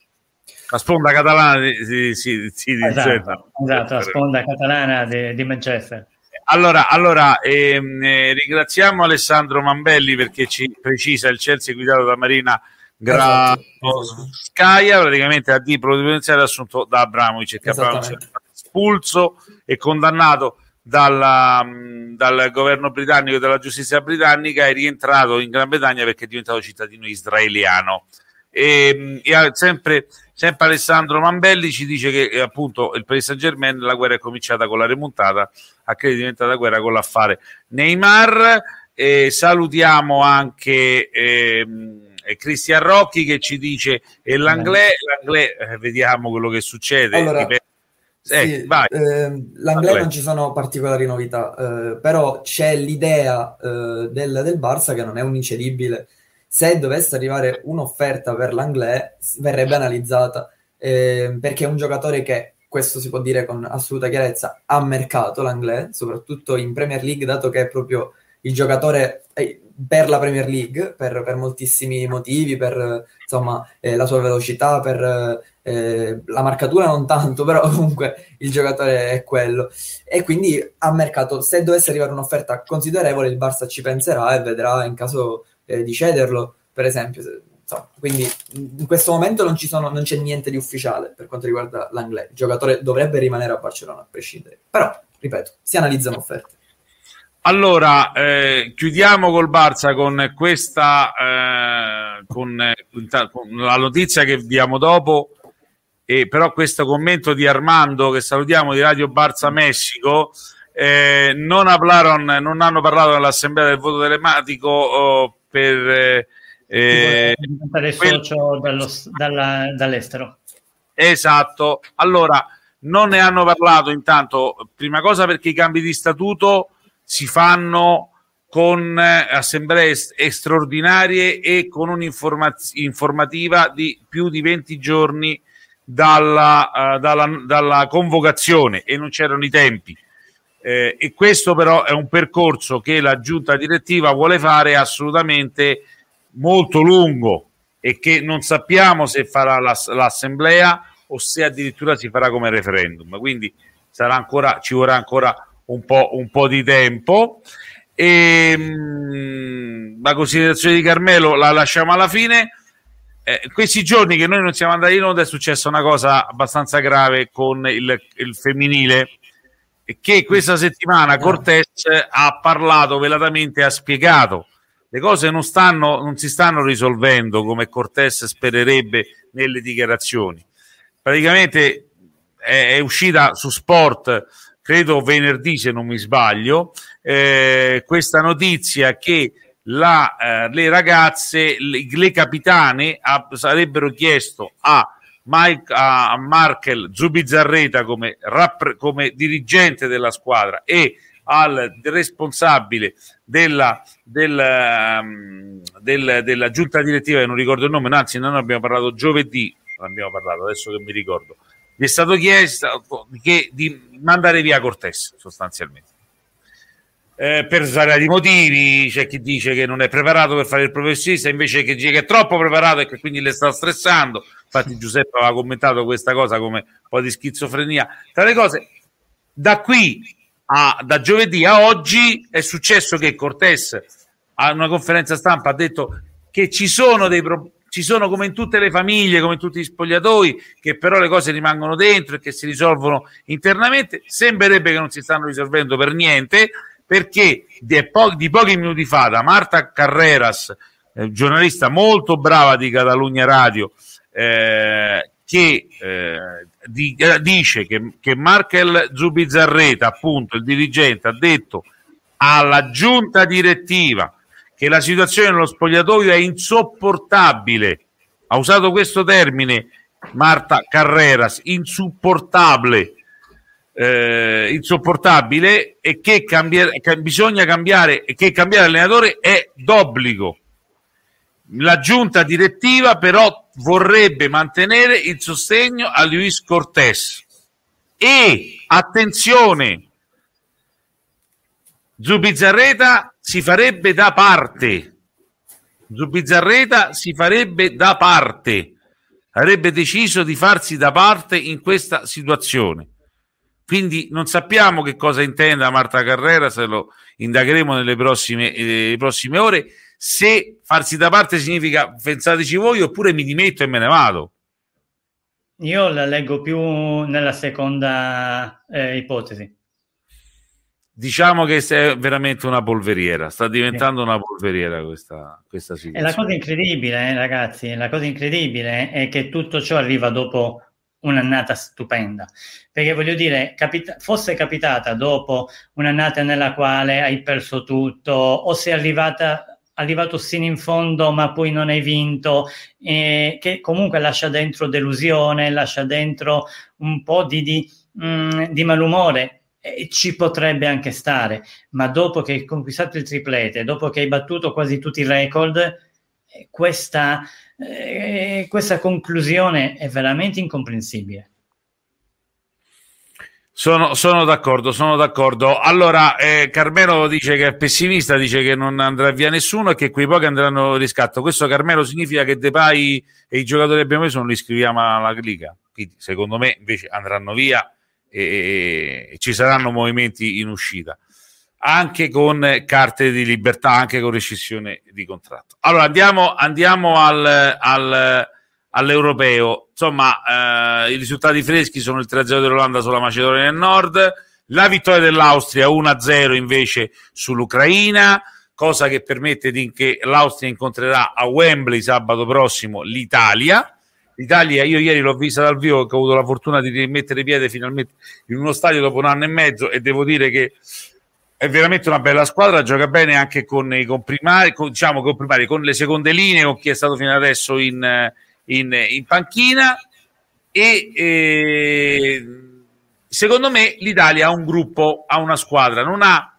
La sponda catalana di, di, esatto, esatto, la sponda catalana di, di Manchester. Allora, allora ehm, eh, ringraziamo Alessandro Mambelli perché ci precisa il Chelsea guidato da Marina Grascaia, esatto. praticamente a D, prodotto ha assunto da Abramovic che Abramovic espulso e condannato dalla, dal governo britannico e dalla giustizia britannica, è rientrato in Gran Bretagna perché è diventato cittadino israeliano. E, e sempre, sempre, Alessandro Mambelli ci dice che eh, appunto il Paris Saint Germain la guerra è cominciata con la remontata, a che è diventata guerra con l'affare Neymar. E salutiamo anche ehm, eh, Cristian Rocchi che ci dice e l'anglè, l'anglè eh, vediamo quello che succede. Allora, sì, eh, vai. Eh, L'Anglais non ci sono particolari novità, eh, però c'è l'idea eh, del, del, Barça che non è unicedibile. Se dovesse arrivare un'offerta per l'Anglais, verrebbe analizzata, eh, perché è un giocatore che, questo si può dire con assoluta chiarezza, ha mercato l'Anglais, soprattutto in Premier League, dato che è proprio il giocatore eh, per la Premier League, per, per moltissimi motivi, per insomma, eh, la sua velocità, per eh, la marcatura non tanto, <laughs> però comunque il giocatore è quello. E quindi a mercato, se dovesse arrivare un'offerta considerevole, il Barça ci penserà e vedrà in caso eh, di cederlo, per esempio. Insomma, quindi in questo momento non, sono, non, c'è niente di ufficiale per quanto riguarda l'Anglais. Il giocatore dovrebbe rimanere a Barcellona a prescindere. Però, ripeto, si analizzano offerte. Allora, eh, chiudiamo col Barça con questa, eh, con, eh, con la notizia che diamo dopo, e però questo commento di Armando che salutiamo di Radio Barza Messico eh, non, hablaron, non hanno parlato nell'assemblea del voto telematico oh, per eh, diventare eh, quel... socio dallo, dalla, dall'estero esatto allora non ne hanno parlato intanto prima cosa perché i cambi di statuto si fanno con eh, assemblee straordinarie e con un'informativa di più di 20 giorni dalla, uh, dalla, dalla convocazione e non c'erano i tempi. Eh, e questo però è un percorso che la giunta direttiva vuole fare assolutamente molto lungo e che non sappiamo se farà l'ass- l'assemblea o se addirittura si farà come referendum. Quindi sarà ancora, ci vorrà ancora un po', un po di tempo. E, ehm, mh, la considerazione di Carmelo la lasciamo alla fine eh, questi giorni che noi non siamo andati in onda è successa una cosa abbastanza grave con il, il femminile che questa settimana ah. Cortés ha parlato velatamente, ha spiegato le cose non, stanno, non si stanno risolvendo come Cortés spererebbe nelle dichiarazioni. Praticamente è, è uscita su Sport, credo venerdì se non mi sbaglio, eh, questa notizia che la, eh, le ragazze, le, le capitane a, sarebbero chiesto a, Mike, a Markel Zubizzarreta come, rappre, come dirigente della squadra e al responsabile della, del, ehm, del, della giunta direttiva, che non ricordo il nome, anzi noi abbiamo parlato giovedì, abbiamo parlato adesso che mi ricordo, gli è stato chiesto che, di mandare via Cortés sostanzialmente eh, per svariati motivi, c'è chi dice che non è preparato per fare il professista, invece che dice che è troppo preparato e che quindi le sta stressando. Infatti Giuseppe aveva commentato questa cosa come un po' di schizofrenia. Tra le cose, da qui a da giovedì a oggi è successo che Cortes a una conferenza stampa ha detto che ci sono dei problemi ci sono come in tutte le famiglie, come in tutti gli spogliatoi, che però le cose rimangono dentro e che si risolvono internamente. Sembrerebbe che non si stanno risolvendo per niente, perché di, po- di pochi minuti fa da Marta Carreras, eh, giornalista molto brava di Catalogna Radio, eh, che eh, di, eh, dice che, che Markel Zubizarreta, appunto il dirigente, ha detto alla giunta direttiva che la situazione nello spogliatoio è insopportabile. Ha usato questo termine Marta Carreras, insopportabile eh, insopportabile e che, cambiare, che bisogna cambiare e che cambiare allenatore è d'obbligo. La giunta direttiva però vorrebbe mantenere il sostegno a Luis Cortés e attenzione Zubizarreta si farebbe da parte Zubizarreta si farebbe da parte avrebbe deciso di farsi da parte in questa situazione quindi non sappiamo che cosa intenda Marta Carrera, se lo indagheremo nelle prossime, eh, prossime ore, se farsi da parte significa pensateci voi oppure mi dimetto e me ne vado. Io la leggo più nella seconda eh, ipotesi. Diciamo che è veramente una polveriera, sta diventando sì. una polveriera questa, questa situazione. E la cosa incredibile, eh, ragazzi, la cosa incredibile è che tutto ciò arriva dopo un'annata stupenda. Perché voglio dire, capita- fosse capitata dopo un'annata nella quale hai perso tutto o sei arrivata arrivato sino in fondo ma poi non hai vinto, eh, che comunque lascia dentro delusione, lascia dentro un po' di, di, mh, mm, di malumore. Eh, ci potrebbe anche stare, ma dopo che hai conquistato il triplete, dopo che hai battuto quasi tutti i record, questa, eh, questa conclusione è veramente incomprensibile. Sono, sono, d'accordo, sono d'accordo. Allora, eh, Carmelo dice che è pessimista, dice che non andrà via nessuno e che quei pochi andranno in riscatto. Questo, Carmelo, significa che Depay e i giocatori che abbiamo messo non li iscriviamo alla Liga. Quindi, secondo me, invece andranno via e, e, e ci saranno movimenti in uscita anche con carte di libertà, anche con rescissione di contratto. Allora andiamo, andiamo al, al, all'europeo. Insomma, eh, i risultati freschi sono il 3-0 dell'Olanda sulla Macedonia del Nord, la vittoria dell'Austria 1-0 invece sull'Ucraina, cosa che permette di, che l'Austria incontrerà a Wembley sabato prossimo l'Italia. L'Italia, io ieri l'ho vista dal vivo, ho avuto la fortuna di rimettere piede finalmente in uno stadio dopo un anno e mezzo e devo dire che è veramente una bella squadra, gioca bene anche con i comprimari, con, diciamo, comprimari, con le seconde linee, con chi è stato fino adesso in, in, in panchina e eh, secondo me l'Italia ha un gruppo, ha una squadra, non ha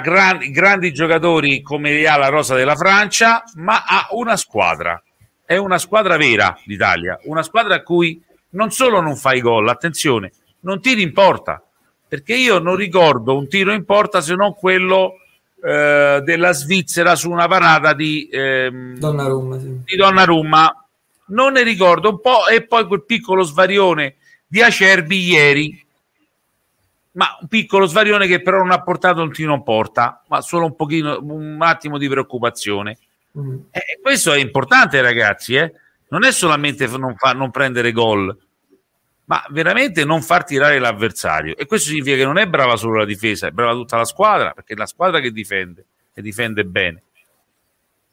gran, grandi giocatori come ha la rosa della Francia, ma ha una squadra, è una squadra vera l'Italia, una squadra a cui non solo non fai gol, attenzione, non ti in perché io non ricordo un tiro in porta se non quello eh, della Svizzera su una parata di, Donna ehm, Donnarumma, sì. di Donnarumma. Non ne ricordo un po' e poi quel piccolo svarione di Acerbi ieri, ma un piccolo svarione che però non ha portato un tiro in porta, ma solo un, pochino, un attimo di preoccupazione. Mm. Eh, questo è importante ragazzi, eh? non è solamente non, fa, non prendere gol, ma veramente non far tirare l'avversario. E questo significa che non è brava solo la difesa, è brava tutta la squadra, perché è la squadra che difende e difende bene.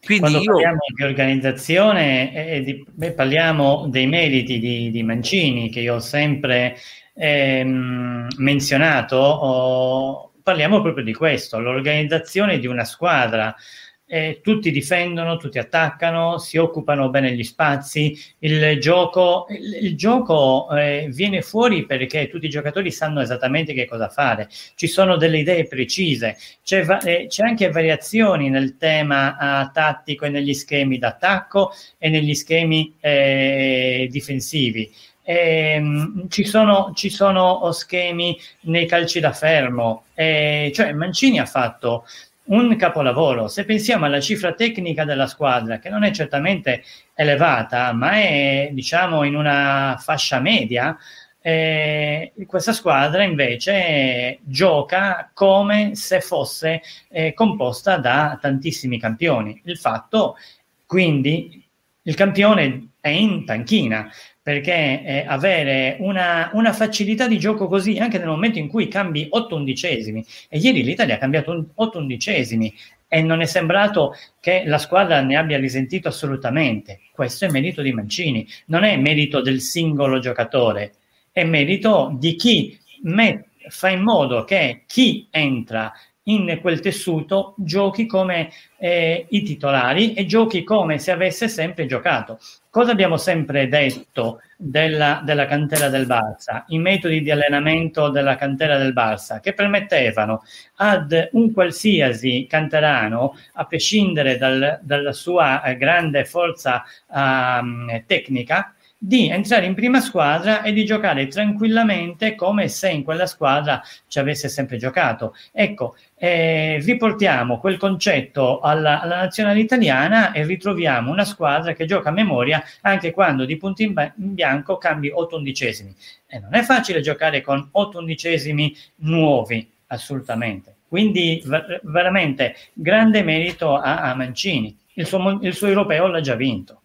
Quindi Quando io... parliamo di organizzazione, eh, eh di, beh, parliamo dei meriti di, di, Mancini, che io ho sempre ehm, menzionato, oh, parliamo proprio di questo, l'organizzazione di una squadra eh, tutti difendono, tutti attaccano, si occupano bene gli spazi, il gioco, il, il gioco eh, viene fuori perché tutti i giocatori sanno esattamente che cosa fare, ci sono delle idee precise, c'è, va- eh, c'è anche variazioni nel tema eh, tattico e negli schemi d'attacco e negli schemi eh, difensivi. Eh, ci, sono, ci, sono, schemi nei calci da fermo, eh, cioè Mancini ha fatto un capolavoro. Se pensiamo alla cifra tecnica della squadra, che non è certamente elevata, ma è diciamo in una fascia media, eh, questa squadra invece gioca come se fosse eh, composta da tantissimi campioni. Il fatto quindi il campione è in panchina, perché eh, avere una, una, facilità di gioco così anche nel momento in cui cambi 8 undicesimi e ieri l'Italia ha cambiato un, 8 undicesimi e non è sembrato che la squadra ne abbia risentito assolutamente questo è merito di Mancini non è merito del singolo giocatore è merito di chi mette fa in modo che chi entra in quel tessuto giochi come eh, i titolari e giochi come se avesse sempre giocato. Cosa abbiamo sempre detto della, della cantera del Barça? I metodi di allenamento della cantera del Barça che permettevano ad un qualsiasi canterano, a prescindere dal, dalla sua eh, grande forza um, tecnica, di entrare in prima squadra e di giocare tranquillamente come se in quella squadra ci avesse sempre giocato. Ecco, eh, riportiamo quel concetto alla, alla, nazionale italiana e ritroviamo una squadra che gioca a memoria anche quando di punti in, ba- in bianco cambi 8 undicesimi. E non è facile giocare con 8 undicesimi nuovi, assolutamente. Quindi ver- veramente grande merito a, a Mancini. Il suo, il suo europeo l'ha già vinto.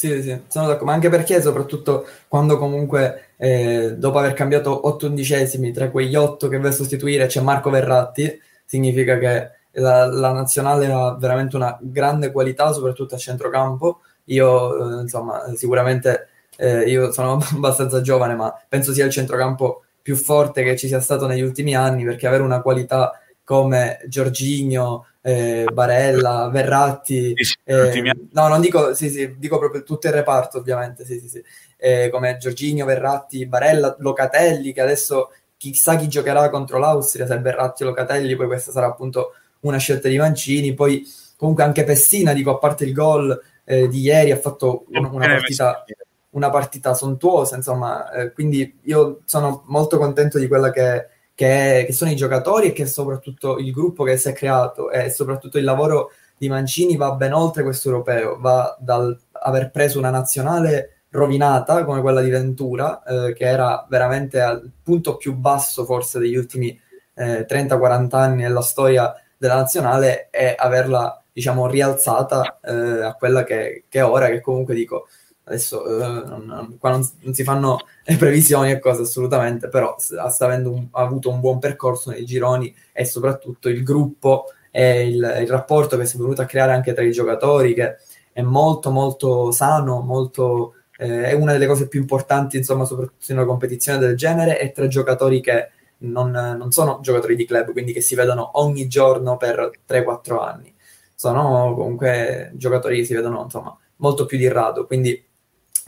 Sì, sì, sono d'accordo, ma anche perché soprattutto quando comunque eh, dopo aver cambiato 8 undicesimi tra quegli 8 che vuoi sostituire c'è Marco Verratti, significa che la, la nazionale ha veramente una grande qualità, soprattutto a centrocampo. Io, eh, insomma, sicuramente eh, io sono <laughs> abbastanza giovane, ma penso sia il centrocampo più forte che ci sia stato negli ultimi anni, perché avere una qualità come Giorginio, eh, Barella, Verratti, eh, no, non dico, sì, sì, dico proprio tutto il reparto, ovviamente, sì, sì, sì. Eh, come Giorginio, Verratti, Barella, Locatelli, che adesso chissà chi giocherà contro l'Austria, se Verratti o Locatelli, poi questa sarà appunto una scelta di Mancini, poi comunque anche Pessina, dico, a parte il gol eh, di ieri, ha fatto una, una partita una partita sontuosa, insomma, eh, quindi io sono molto contento di quella che che, che, sono i giocatori e che soprattutto il gruppo che si è creato e soprattutto il lavoro di Mancini va ben oltre questo europeo, va dal aver preso una nazionale rovinata come quella di Ventura, eh, che era veramente al punto più basso forse degli ultimi eh, 30-40 anni nella storia della nazionale, e averla diciamo rialzata eh, a quella che, che ora, che comunque dico Adesso eh, non, qua non, non, si fanno le previsioni e cose assolutamente, però sta avendo un, ha avuto un buon percorso nei gironi e soprattutto il gruppo e il, il rapporto che si è venuto a creare anche tra i giocatori, che è molto molto sano, molto eh, è una delle cose più importanti, insomma, soprattutto in una competizione del genere, e tra giocatori che non, non, sono giocatori di club, quindi che si vedono ogni giorno per 3-4 anni. Sono comunque giocatori che si vedono, insomma, molto più di rado, quindi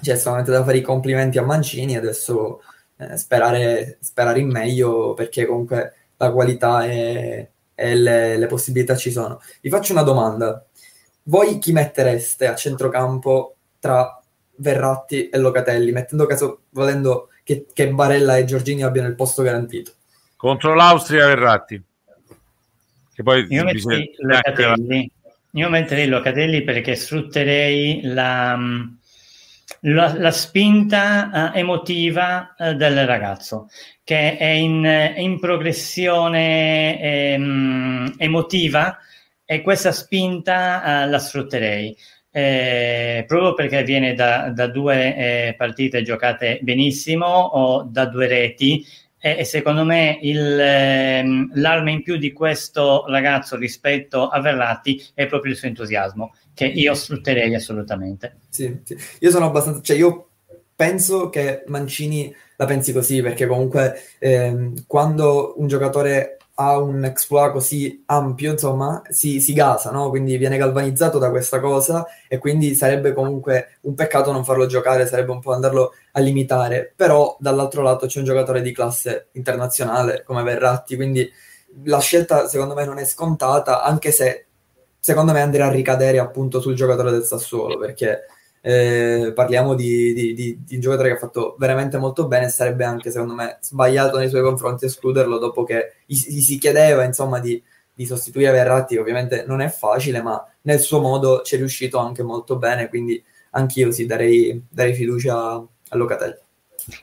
cioè, solamente da fare i complimenti a Mancini, adesso eh, sperare, sperare in meglio perché comunque la qualità e, e le, le, possibilità ci sono. Vi faccio una domanda. Voi chi mettereste a centrocampo tra Verratti e Locatelli, mettendo caso, volendo che, che Barella e Giorgini abbiano il posto garantito? Contro l'Austria Verratti. Che poi Io bisogna... Locatelli. Io metterei Locatelli perché sfrutterei la mm, la, la spinta eh, emotiva eh, del ragazzo, che è in, in progressione ehm, emotiva e questa spinta eh, la sfrutterei. Eh, proprio perché viene da, da due eh, partite giocate benissimo o da due reti e, secondo me il, ehm, l'arma in più di questo ragazzo rispetto a Verratti è proprio il suo entusiasmo, che io sfrutterei assolutamente. Sì, sì. io sono abbastanza... Cioè io penso che Mancini la pensi così, perché comunque ehm, quando un giocatore ha un exploit così ampio, insomma, si, si gasa, no? Quindi viene galvanizzato da questa cosa e quindi sarebbe comunque un peccato non farlo giocare, sarebbe un po' andarlo a limitare. Però dall'altro lato c'è un giocatore di classe internazionale come Verratti, quindi la scelta secondo me non è scontata, anche se secondo me andrà a ricadere appunto sul giocatore del Sassuolo, perché eh, parliamo di, di, di, di, un giocatore che ha fatto veramente molto bene sarebbe anche secondo me sbagliato nei suoi confronti escluderlo dopo che gli, gli si chiedeva insomma di, sostituire Verratti ovviamente non è facile ma nel suo modo ci è riuscito anche molto bene quindi anch'io sì darei, darei fiducia a Locatelli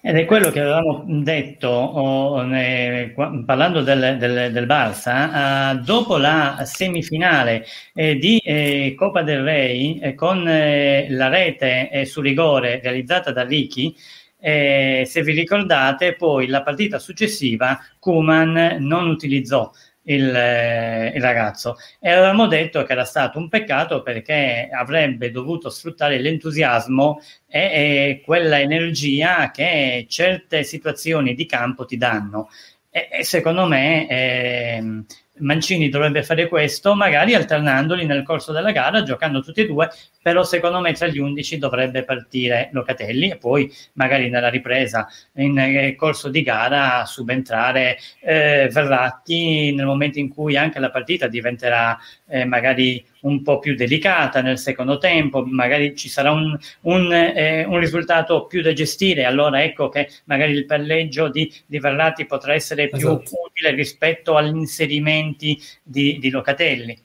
ed è quello che avevamo detto oh, ne, parlando del, del, del Barça, eh, dopo la semifinale eh, di eh, Coppa del Rey eh, con eh, la rete eh, su rigore realizzata da Ricky, se vi ricordate poi la partita successiva Kuman non utilizzò il, eh, il, ragazzo e avevamo detto che era stato un peccato perché avrebbe dovuto sfruttare l'entusiasmo e, e quella energia che certe situazioni di campo ti danno e, e secondo me eh, Mancini dovrebbe fare questo, magari alternandoli nel corso della gara, giocando tutti e due, però secondo me tra gli 11 dovrebbe partire Locatelli e poi magari nella ripresa in eh, corso di gara subentrare eh, Verratti nel momento in cui anche la partita diventerà eh, magari un po' più delicata nel secondo tempo, magari ci sarà un, un, eh, un, risultato più da gestire, allora ecco che magari il palleggio di, di Verratti potrà essere più esatto possibile rispetto agli inserimenti di, di Locatelli.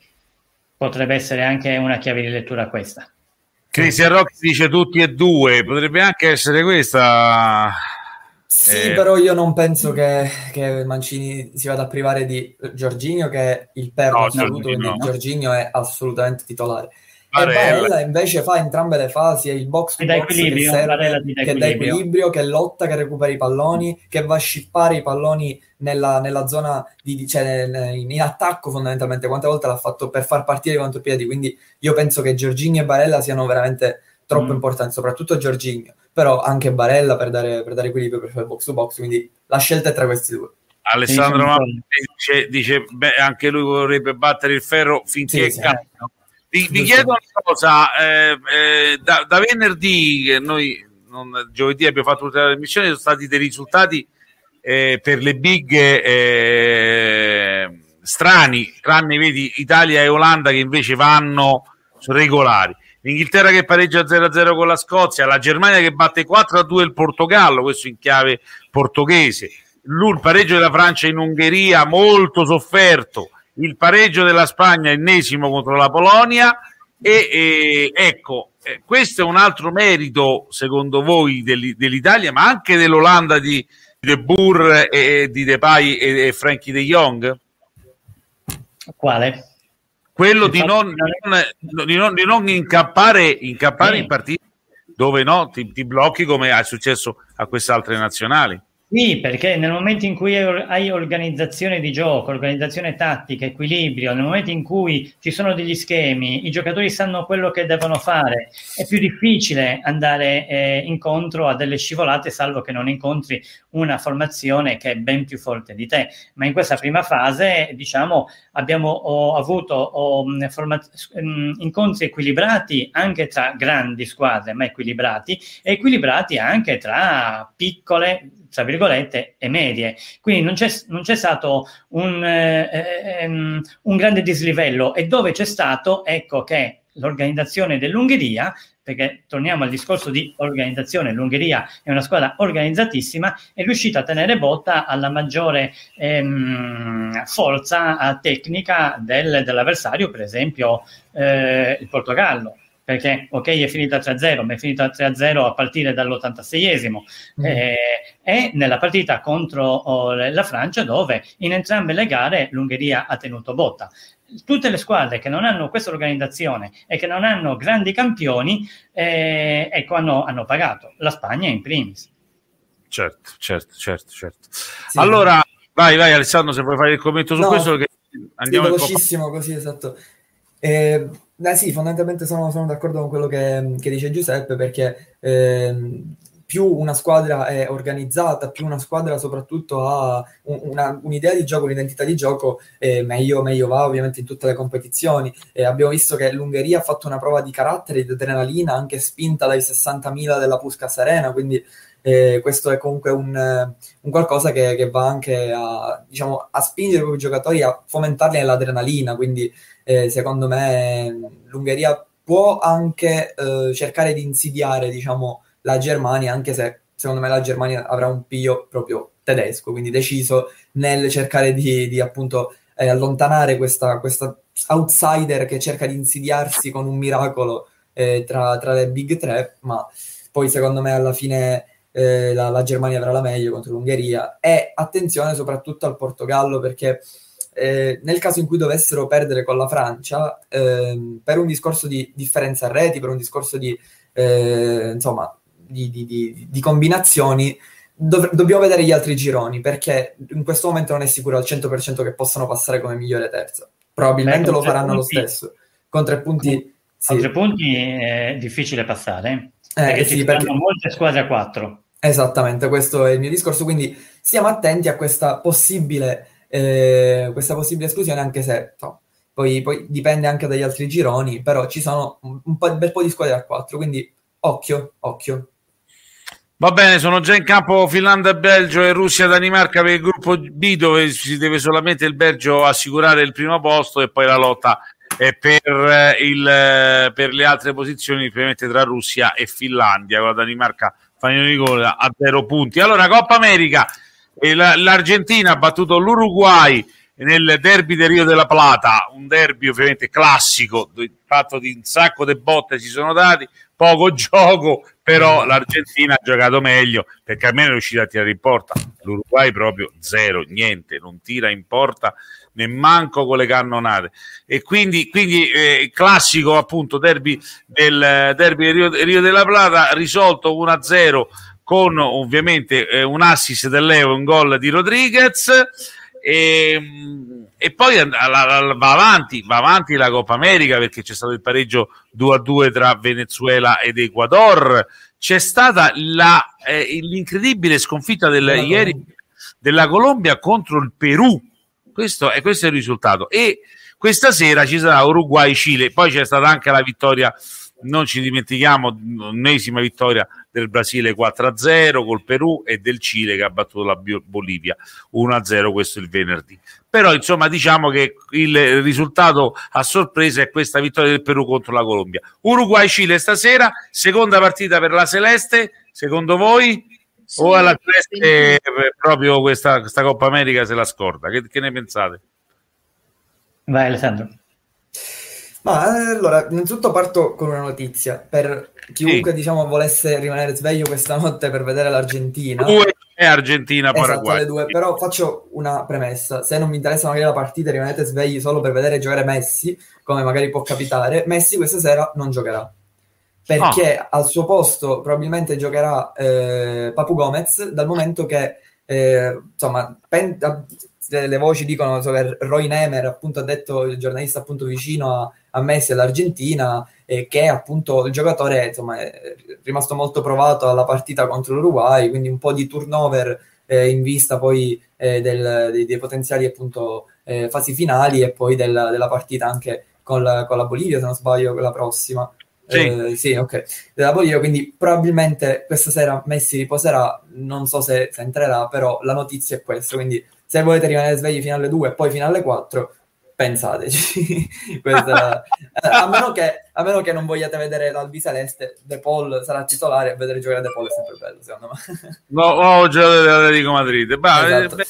Potrebbe essere anche una chiave di lettura questa. Cristian Rock dice tutti e due, potrebbe anche essere questa. Sì, eh. però io non penso che, che, Mancini si vada a privare di Giorginio, che è il perno no, assoluto, Giorginio, quindi Giorginio è assolutamente titolare. Barella. Barella invece fa entrambe le fasi, è il box to box che, serve, che dà equilibrio, che lotta, che recupera i palloni, che va a scippare i palloni nella, nella zona di, cioè, in, attacco fondamentalmente, quante volte l'ha fatto per far partire i contropiedi, quindi io penso che Giorgini e Barella siano veramente troppo mm. importanti, soprattutto Giorginio, però anche Barella per dare, per dare equilibrio, per fare box to box, quindi la scelta è tra questi due. Alessandro sì, dice, dice beh, anche lui vorrebbe battere il ferro finché sì, sì. Vi, vi chiedo una cosa, eh, eh, da, da, venerdì, noi non, giovedì abbiamo fatto tutte le missione, sono stati dei risultati eh, per le big eh, strani, tranne vedi Italia e Olanda che invece vanno regolari. L'Inghilterra che pareggia 0-0 con la Scozia, la Germania che batte 4-2 il Portogallo, questo in chiave portoghese, il pareggio della Francia in Ungheria molto sofferto, il pareggio della Spagna ennesimo contro la Polonia e, e ecco eh, questo è un altro merito secondo voi dell'Italia ma anche dell'Olanda di De Boer e, e di Depay e, e Frankie De Jong quale? quello di non, di, non, di non, incappare, incappare sì. in partite dove no, ti, ti blocchi come è successo a queste altre nazionali sì, perché nel momento in cui hai organizzazione di gioco, organizzazione tattica, equilibrio, nel momento in cui ci sono degli schemi, i giocatori sanno quello che devono fare, è più difficile andare eh, incontro a delle scivolate, salvo che non incontri una formazione che è ben più forte di te. Ma in questa prima fase, diciamo, abbiamo avuto ho, mm, forma- mm, incontri equilibrati anche tra grandi squadre, ma equilibrati, e equilibrati anche tra piccole tra virgolette, e medie. Quindi non c'è, non c'è stato un, eh, um, un grande dislivello e dove c'è stato, ecco che l'organizzazione dell'Ungheria, perché torniamo al discorso di organizzazione, l'Ungheria è una squadra organizzatissima, è riuscita a tenere botta alla maggiore ehm, forza tecnica del, dell'avversario, per esempio eh, il Portogallo perché ok è finita 3-0, ma è finita 3-0 a partire dall'86esimo. Mm. Eh, e nella partita contro oh, la Francia dove in entrambe le gare l'Ungheria ha tenuto botta. Tutte le squadre che non hanno questa organizzazione e che non hanno grandi campioni, eh, ecco, hanno, hanno pagato. La Spagna in primis. Certo, certo, certo, certo. Sì. Allora, vai, vai Alessandro, se vuoi fare il commento su no. questo. Che andiamo sì, velocissimo così, esatto. Eh, eh, sì, fondamentalmente sono, sono, d'accordo con quello che, che dice Giuseppe perché ehm, più una squadra è organizzata, più una squadra soprattutto ha una, un'idea di gioco, un'identità di gioco, eh, meglio, meglio, va ovviamente in tutte le competizioni. Eh, abbiamo visto che l'Ungheria ha fatto una prova di carattere, di adrenalina, anche spinta dai 60.000 della Pusca Serena, quindi eh, questo è comunque un, un qualcosa che, che, va anche a, diciamo, a spingere i giocatori a fomentarli nell'adrenalina, quindi eh, secondo me l'Ungheria può anche eh, cercare di insidiare diciamo, la Germania, anche se secondo me la Germania avrà un piglio proprio tedesco, quindi deciso nel cercare di, di appunto eh, allontanare questa, questa, outsider che cerca di insidiarsi con un miracolo eh, tra, tra, le big tre, ma poi secondo me alla fine eh, la, la, Germania avrà la meglio contro l'Ungheria e attenzione soprattutto al Portogallo perché eh, nel caso in cui dovessero perdere con la Francia eh, per un discorso di differenza a reti, per un discorso di, eh, insomma, di, di, di combinazioni dov- dobbiamo vedere gli altri gironi perché in questo momento non è sicuro al 100% che possano passare come migliore terza probabilmente Beh, lo faranno punti, lo stesso con tre punti con, sì. con tre punti è difficile passare eh, perché sì, ci perché... molte squadre a 4. Esattamente, questo è il mio discorso, quindi stiamo attenti a questa possibile, eh, questa possibile esclusione, anche se no, poi, poi, dipende anche dagli altri gironi, però ci sono un, un, po', un bel po' di squadre a 4, quindi occhio, occhio. Va bene, sono già in campo Finlandia, e Belgio e Russia, Danimarca per il gruppo B dove si deve solamente il Belgio assicurare il primo posto e poi la lotta e per, eh, il, eh, per le altre posizioni ovviamente tra Russia e Finlandia con la Danimarca Fagnone di gol a zero punti allora Coppa America l'Argentina ha battuto l'Uruguay nel derby del Rio della Plata un derby ovviamente classico fatto di un sacco di botte si sono dati poco <laughs> gioco però l'Argentina ha giocato meglio perché almeno è riuscita a tirare in porta l'Uruguay proprio zero, niente, non tira in porta nemmanco con le cannonate. E quindi, quindi eh, classico appunto derby del derby Rio, Rio della Plata, risolto 1-0 con ovviamente eh, un assist dell'Evo, un gol di Rodriguez. E, ehm, e, poi va avanti, va avanti la Coppa America perché c'è stato il pareggio 2 2 tra Venezuela ed Ecuador. C'è stata la, eh, l'incredibile sconfitta del, ieri della Colombia contro il Perù questo è, questo è il risultato. E questa sera ci sarà Uruguay-Cile, poi c'è stata anche la vittoria non ci dimentichiamo l'ennesima vittoria del Brasile 4-0 col Perù e del Cile che ha battuto la Bolivia 1-0 questo il venerdì però insomma diciamo che il risultato a sorpresa è questa vittoria del Perù contro la Colombia Uruguay-Cile stasera seconda partita per la Celeste secondo voi? Sì, o alla Celeste proprio questa, questa, Coppa America se la scorda. Che, che ne pensate? Vai Alessandro. Ma allora, innanzitutto parto con una notizia per chiunque sì. diciamo volesse rimanere sveglio questa notte per vedere l'Argentina. Due è Argentina esatto, Paraguay. Esatto, due, però faccio una premessa, se non vi interessa magari la partita rimanete svegli solo per vedere giocare Messi, come magari può capitare, Messi questa sera non giocherà perché ah. al suo posto probabilmente giocherà eh, Papu Gomez dal momento che eh, insomma pen- le voci dicono che Roy Nemer appunto ha detto il giornalista appunto vicino a, a Messi all'Argentina eh, che appunto il giocatore insomma è rimasto molto provato alla partita contro l'Uruguay quindi un po' di turnover eh, in vista poi eh, del, dei, dei, potenziali appunto eh, fasi finali e poi della, della partita anche con la, con la Bolivia se non sbaglio la prossima eh, sì. ok. Da Bolivia, quindi probabilmente questa sera Messi riposerà, non so se, se entrerà, però la notizia è questa, quindi se volete rimanere svegli fino alle 2 e poi fino alle 4, pensateci. <laughs> Questa... Eh, a, meno che, a, meno che, non vogliate vedere l'Albi Celeste, De Paul sarà titolare e vedere giocare De Paul è sempre bello, secondo me. no, o oh, giocatore dell'Atletico Madrid. Bah, esatto. eh,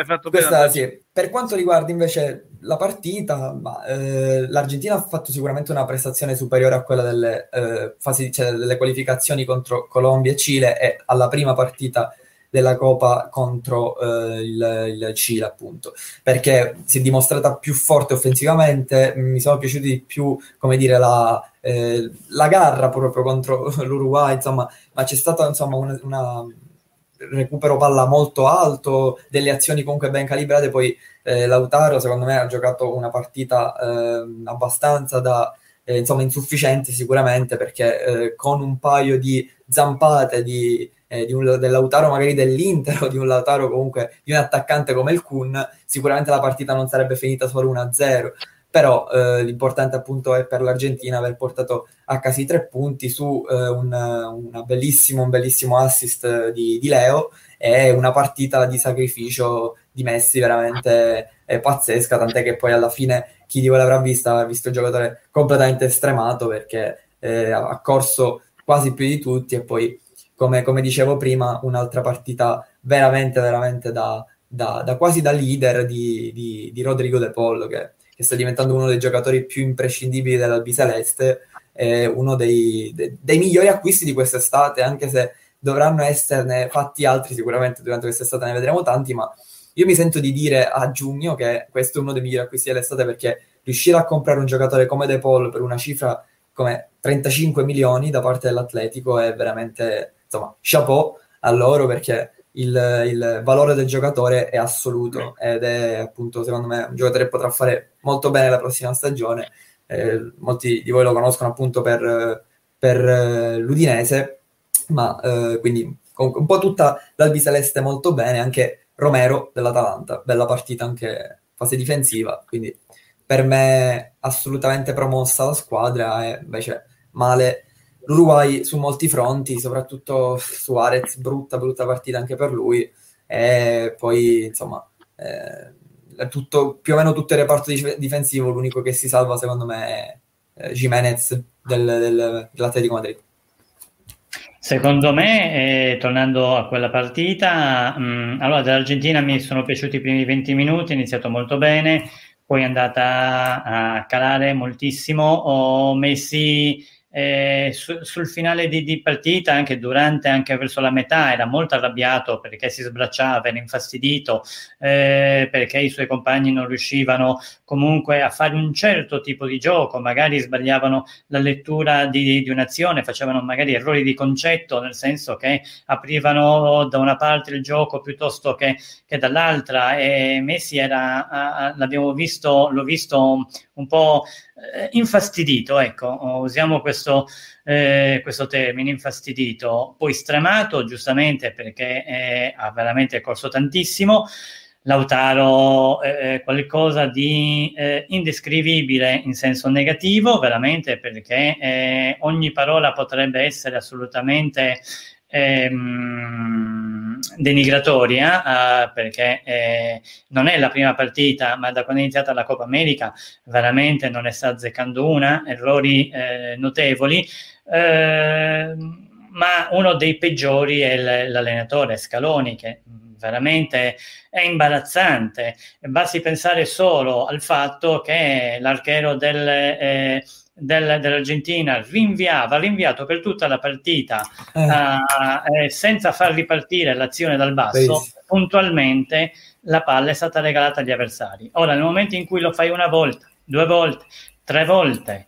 hai fatto Questa, sì. Per quanto riguarda invece la partita, ma, eh, l'Argentina ha fatto sicuramente una prestazione superiore a quella delle, eh, fasi, cioè, delle qualificazioni contro Colombia e Cile e alla prima partita della Coppa contro eh, il, il, Cile, appunto, perché si è dimostrata più forte offensivamente. Mi sono piaciuti di più, come dire, la, eh, la, garra proprio contro <laughs> l'Uruguay, insomma, ma c'è stata insomma una, una recupero palla molto alto, delle azioni comunque ben calibrate. Poi eh, Lautaro, secondo me, ha giocato una partita eh, abbastanza da eh, insomma insufficiente sicuramente perché eh, con un paio di zampate di, eh, di un, del magari dell'Inter o di un Lautaro comunque di un attaccante come il Kun, sicuramente la partita non sarebbe finita solo 1-0 però eh, l'importante appunto è per l'Argentina aver portato a casa i tre punti su eh, un, bellissimo, un, bellissimo, assist di, di, Leo e una partita di sacrificio di Messi veramente eh, pazzesca, tant'è che poi alla fine chi di voi l'avrà vista ha visto il giocatore completamente stremato perché eh, ha corso quasi più di tutti e poi come, come dicevo prima un'altra partita veramente veramente da, da, da quasi da leader di, di, di Rodrigo De Pollo che che sta diventando uno dei giocatori più imprescindibili dell'Albiceleste, è uno dei, dei, dei migliori acquisti di quest'estate, anche se dovranno esserne fatti altri sicuramente durante quest'estate, ne vedremo tanti, ma io mi sento di dire a giugno che questo è uno dei migliori acquisti dell'estate perché riuscire a comprare un giocatore come De Paul per una cifra come 35 milioni da parte dell'Atletico è veramente, insomma, chapeau a loro perché il, il, valore del giocatore è assoluto ed è appunto secondo me un giocatore che potrà fare molto bene la prossima stagione. Eh, molti di voi lo conoscono appunto per, per eh, l'Udinese, ma eh, quindi con, un po' tutta l'Albiceleste molto bene, anche Romero dell'Atalanta, bella partita anche fase difensiva, quindi per me assolutamente promossa la squadra e invece male L'Uruguay su molti fronti, soprattutto Suarez, brutta, brutta partita anche per lui. E poi, insomma, eh, tutto, più o meno tutto il reparto difensivo, l'unico che si salva secondo me è eh, Jimenez del, del, dell'Atletico Madrid. Secondo me, eh, tornando a quella partita, mh, mm, allora dell'Argentina mi sono piaciuti i primi 20 minuti, è iniziato molto bene, poi è andata a calare moltissimo, ho messi eh, su, sul finale di, di, partita, anche durante, anche verso la metà, era molto arrabbiato perché si sbracciava, era infastidito eh, perché i suoi compagni non riuscivano comunque a fare un certo tipo di gioco, magari sbagliavano la lettura di, di un'azione, facevano magari errori di concetto, nel senso che aprivano da una parte il gioco piuttosto che, che dall'altra. E Messi era, a, a, l'abbiamo visto, l'ho visto un po' eh, infastidito, ecco, usiamo questo, eh, questo, termine, infastidito, poi stremato giustamente perché eh, ha veramente corso tantissimo. Lautaro eh, eh, qualcosa di eh, indescrivibile in senso negativo, veramente perché eh, ogni parola potrebbe essere assolutamente ehm, denigratoria eh, eh, perché eh, non è la prima partita, ma da quando è iniziata la Coppa America veramente non ne sta azzeccando una, errori eh, notevoli. Eh, ma uno dei peggiori è l- l'allenatore Scaloni che veramente è imbarazzante. Basti pensare solo al fatto che l'archero del eh, del, dell'Argentina rinviava, rinviato per tutta la partita eh. Eh, eh senza far ripartire l'azione dal basso, Bellissimo. puntualmente la palla è stata regalata agli avversari. Ora, nel momento in cui lo fai una volta, due volte, tre volte,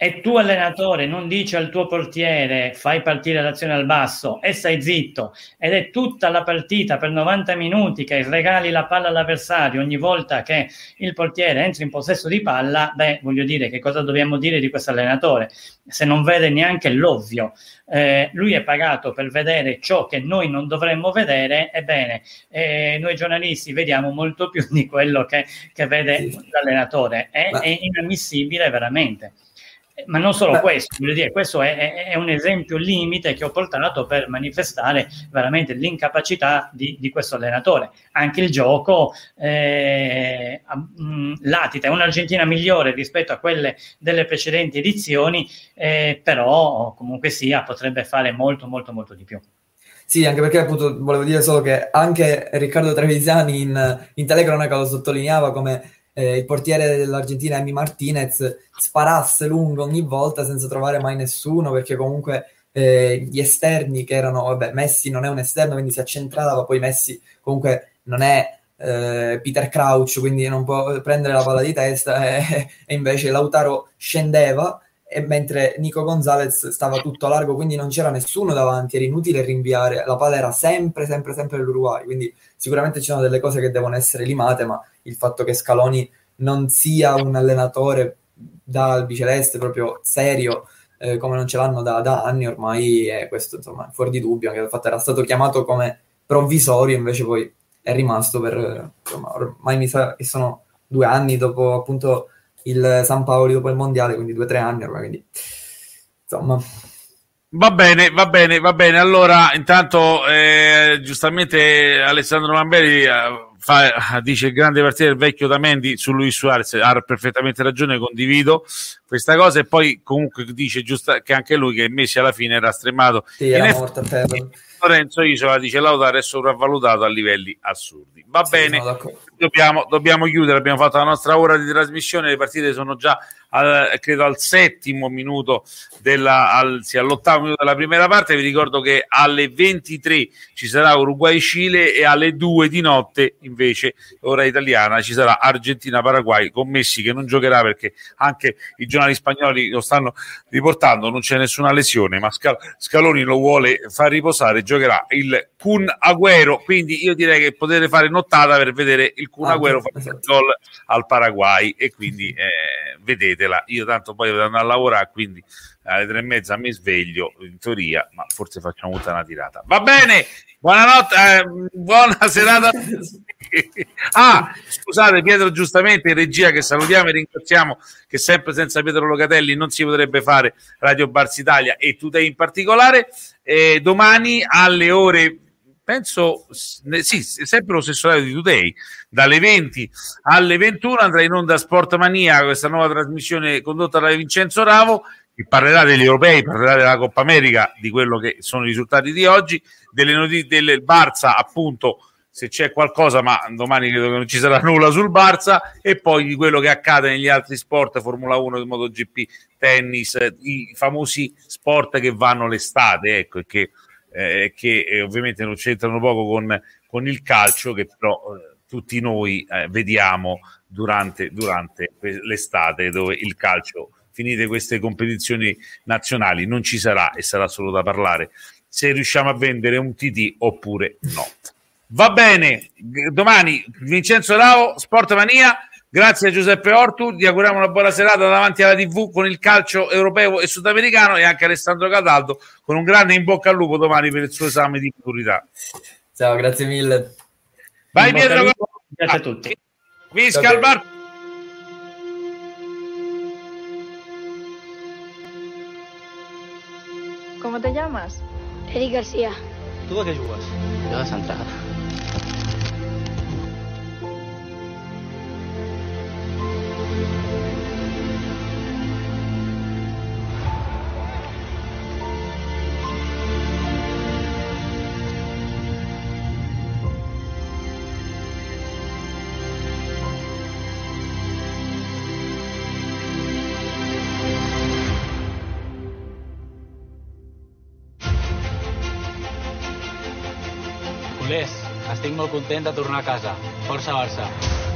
e tu allenatore non dici al tuo portiere fai partire l'azione al basso e stai zitto ed è tutta la partita per 90 minuti che regali la palla all'avversario ogni volta che il portiere entra in possesso di palla, beh voglio dire che cosa dobbiamo dire di questo allenatore se non vede neanche l'ovvio. Eh, lui è pagato per vedere ciò che noi non dovremmo vedere, ebbene eh, noi giornalisti vediamo molto più di quello che, che vede sì. l'allenatore, è, Ma... è inammissibile veramente. Ma non solo Beh. questo, voglio dire, questo è, è, un esempio limite che ho portato per manifestare veramente l'incapacità di, di questo allenatore. Anche il gioco eh, mm, latita, è un'Argentina migliore rispetto a quelle delle precedenti edizioni, eh, però comunque sia potrebbe fare molto, molto, molto di più. Sì, anche perché appunto volevo dire solo che anche Riccardo Trevisani in, in Telecronaca lo sottolineava come eh, il portiere dell'Argentina Emi Martinez sparasse lungo ogni volta senza trovare mai nessuno perché comunque eh, gli esterni che erano, vabbè Messi non è un esterno quindi si accentrava, poi Messi comunque non è eh, Peter Crouch quindi non può prendere la palla di testa <laughs> e invece Lautaro scendeva e mentre Nico Gonzalez stava tutto a largo, quindi non c'era nessuno davanti, era inutile rinviare, la palla era sempre, sempre, sempre l'Uruguay, quindi sicuramente ci sono delle cose che devono essere limate, ma il fatto che Scaloni non sia un allenatore da albiceleste, proprio serio, eh, come non ce l'hanno da, da anni ormai, è questo insomma fuori di dubbio, anche il fatto era stato chiamato come provvisorio, invece poi è rimasto per, insomma, ormai mi sa che sono due anni dopo appunto il San Paolo dopo il mondiale, quindi due o tre anni ormai, quindi insomma. Va bene, va bene, va bene. Allora, intanto, eh, giustamente Alessandro Lamberi eh, fa, dice il grande partito del vecchio Damendi su Luis Suarez, ha perfettamente ragione, condivido questa cosa e poi comunque dice giusta, che anche lui che Messi alla fine era stremato. Sì, era morto, Lorenzo Isola dice Lautaro è sopravvalutato a livelli assurdi. Va sì, bene. No, dobbiamo, dobbiamo, chiudere, abbiamo fatto la nostra ora di trasmissione, le partite sono già al, credo al settimo minuto, della, al, sì, all'ottavo minuto della prima parte, vi ricordo che alle 23 ci sarà Uruguay-Cile e alle 2 di notte invece, ora italiana, ci sarà Argentina-Paraguay con Messi che non giocherà perché anche i giornali spagnoli lo stanno riportando, non c'è nessuna lesione, ma Scal- Scaloni lo vuole far riposare, giocherà il Kun Agüero, quindi io direi che potete fare nottata per vedere il il Kun Agüero ah, fa il gol al Paraguay e quindi <laughs> eh, vedetela. Io tanto poi devo andare a lavorare, quindi alle tre e mezza mi sveglio in teoria, ma forse facciamo tutta una tirata. Va bene, buonanotte, eh, buona serata. <laughs> ah, scusate Pietro, giustamente in regia che salutiamo e ringraziamo che sempre senza Pietro Locatelli non si potrebbe fare Radio Bars Italia e Today in particolare. Eh, domani alle ore penso sì, sempre lo stesso orario di Today, dalle 20 alle 21 andrà in onda Sportmania, questa nuova trasmissione condotta da Vincenzo Ravo, che parlerà degli europei, parlerà della Coppa America, di quello che sono i risultati di oggi, delle notizie del Barça, appunto, se c'è qualcosa, ma domani credo che non ci sarà nulla sul Barça, e poi di quello che accade negli altri sport, Formula 1, MotoGP, tennis, i famosi sport che vanno l'estate, ecco, e che eh, che eh, ovviamente non c'entrano poco con, con il calcio, che però eh, tutti noi eh, vediamo durante, durante l'estate, dove il calcio, finite queste competizioni nazionali, non ci sarà e sarà solo da parlare se riusciamo a vendere un TT oppure no. Va bene, domani Vincenzo Rao Sportmania Grazie a Giuseppe Ortu, ti auguriamo una buona serata davanti alla TV con il calcio europeo e sudamericano e anche Alessandro Cataldo con un grande in bocca al lupo domani per il suo esame di maturità. Ciao, grazie mille. Vai Pietro. grazie a tutti. Fisca al bar. ¿Cómo te llamas? Eric García. Tu che qué Io da Santana. molt content de tornar a casa. Força Barça!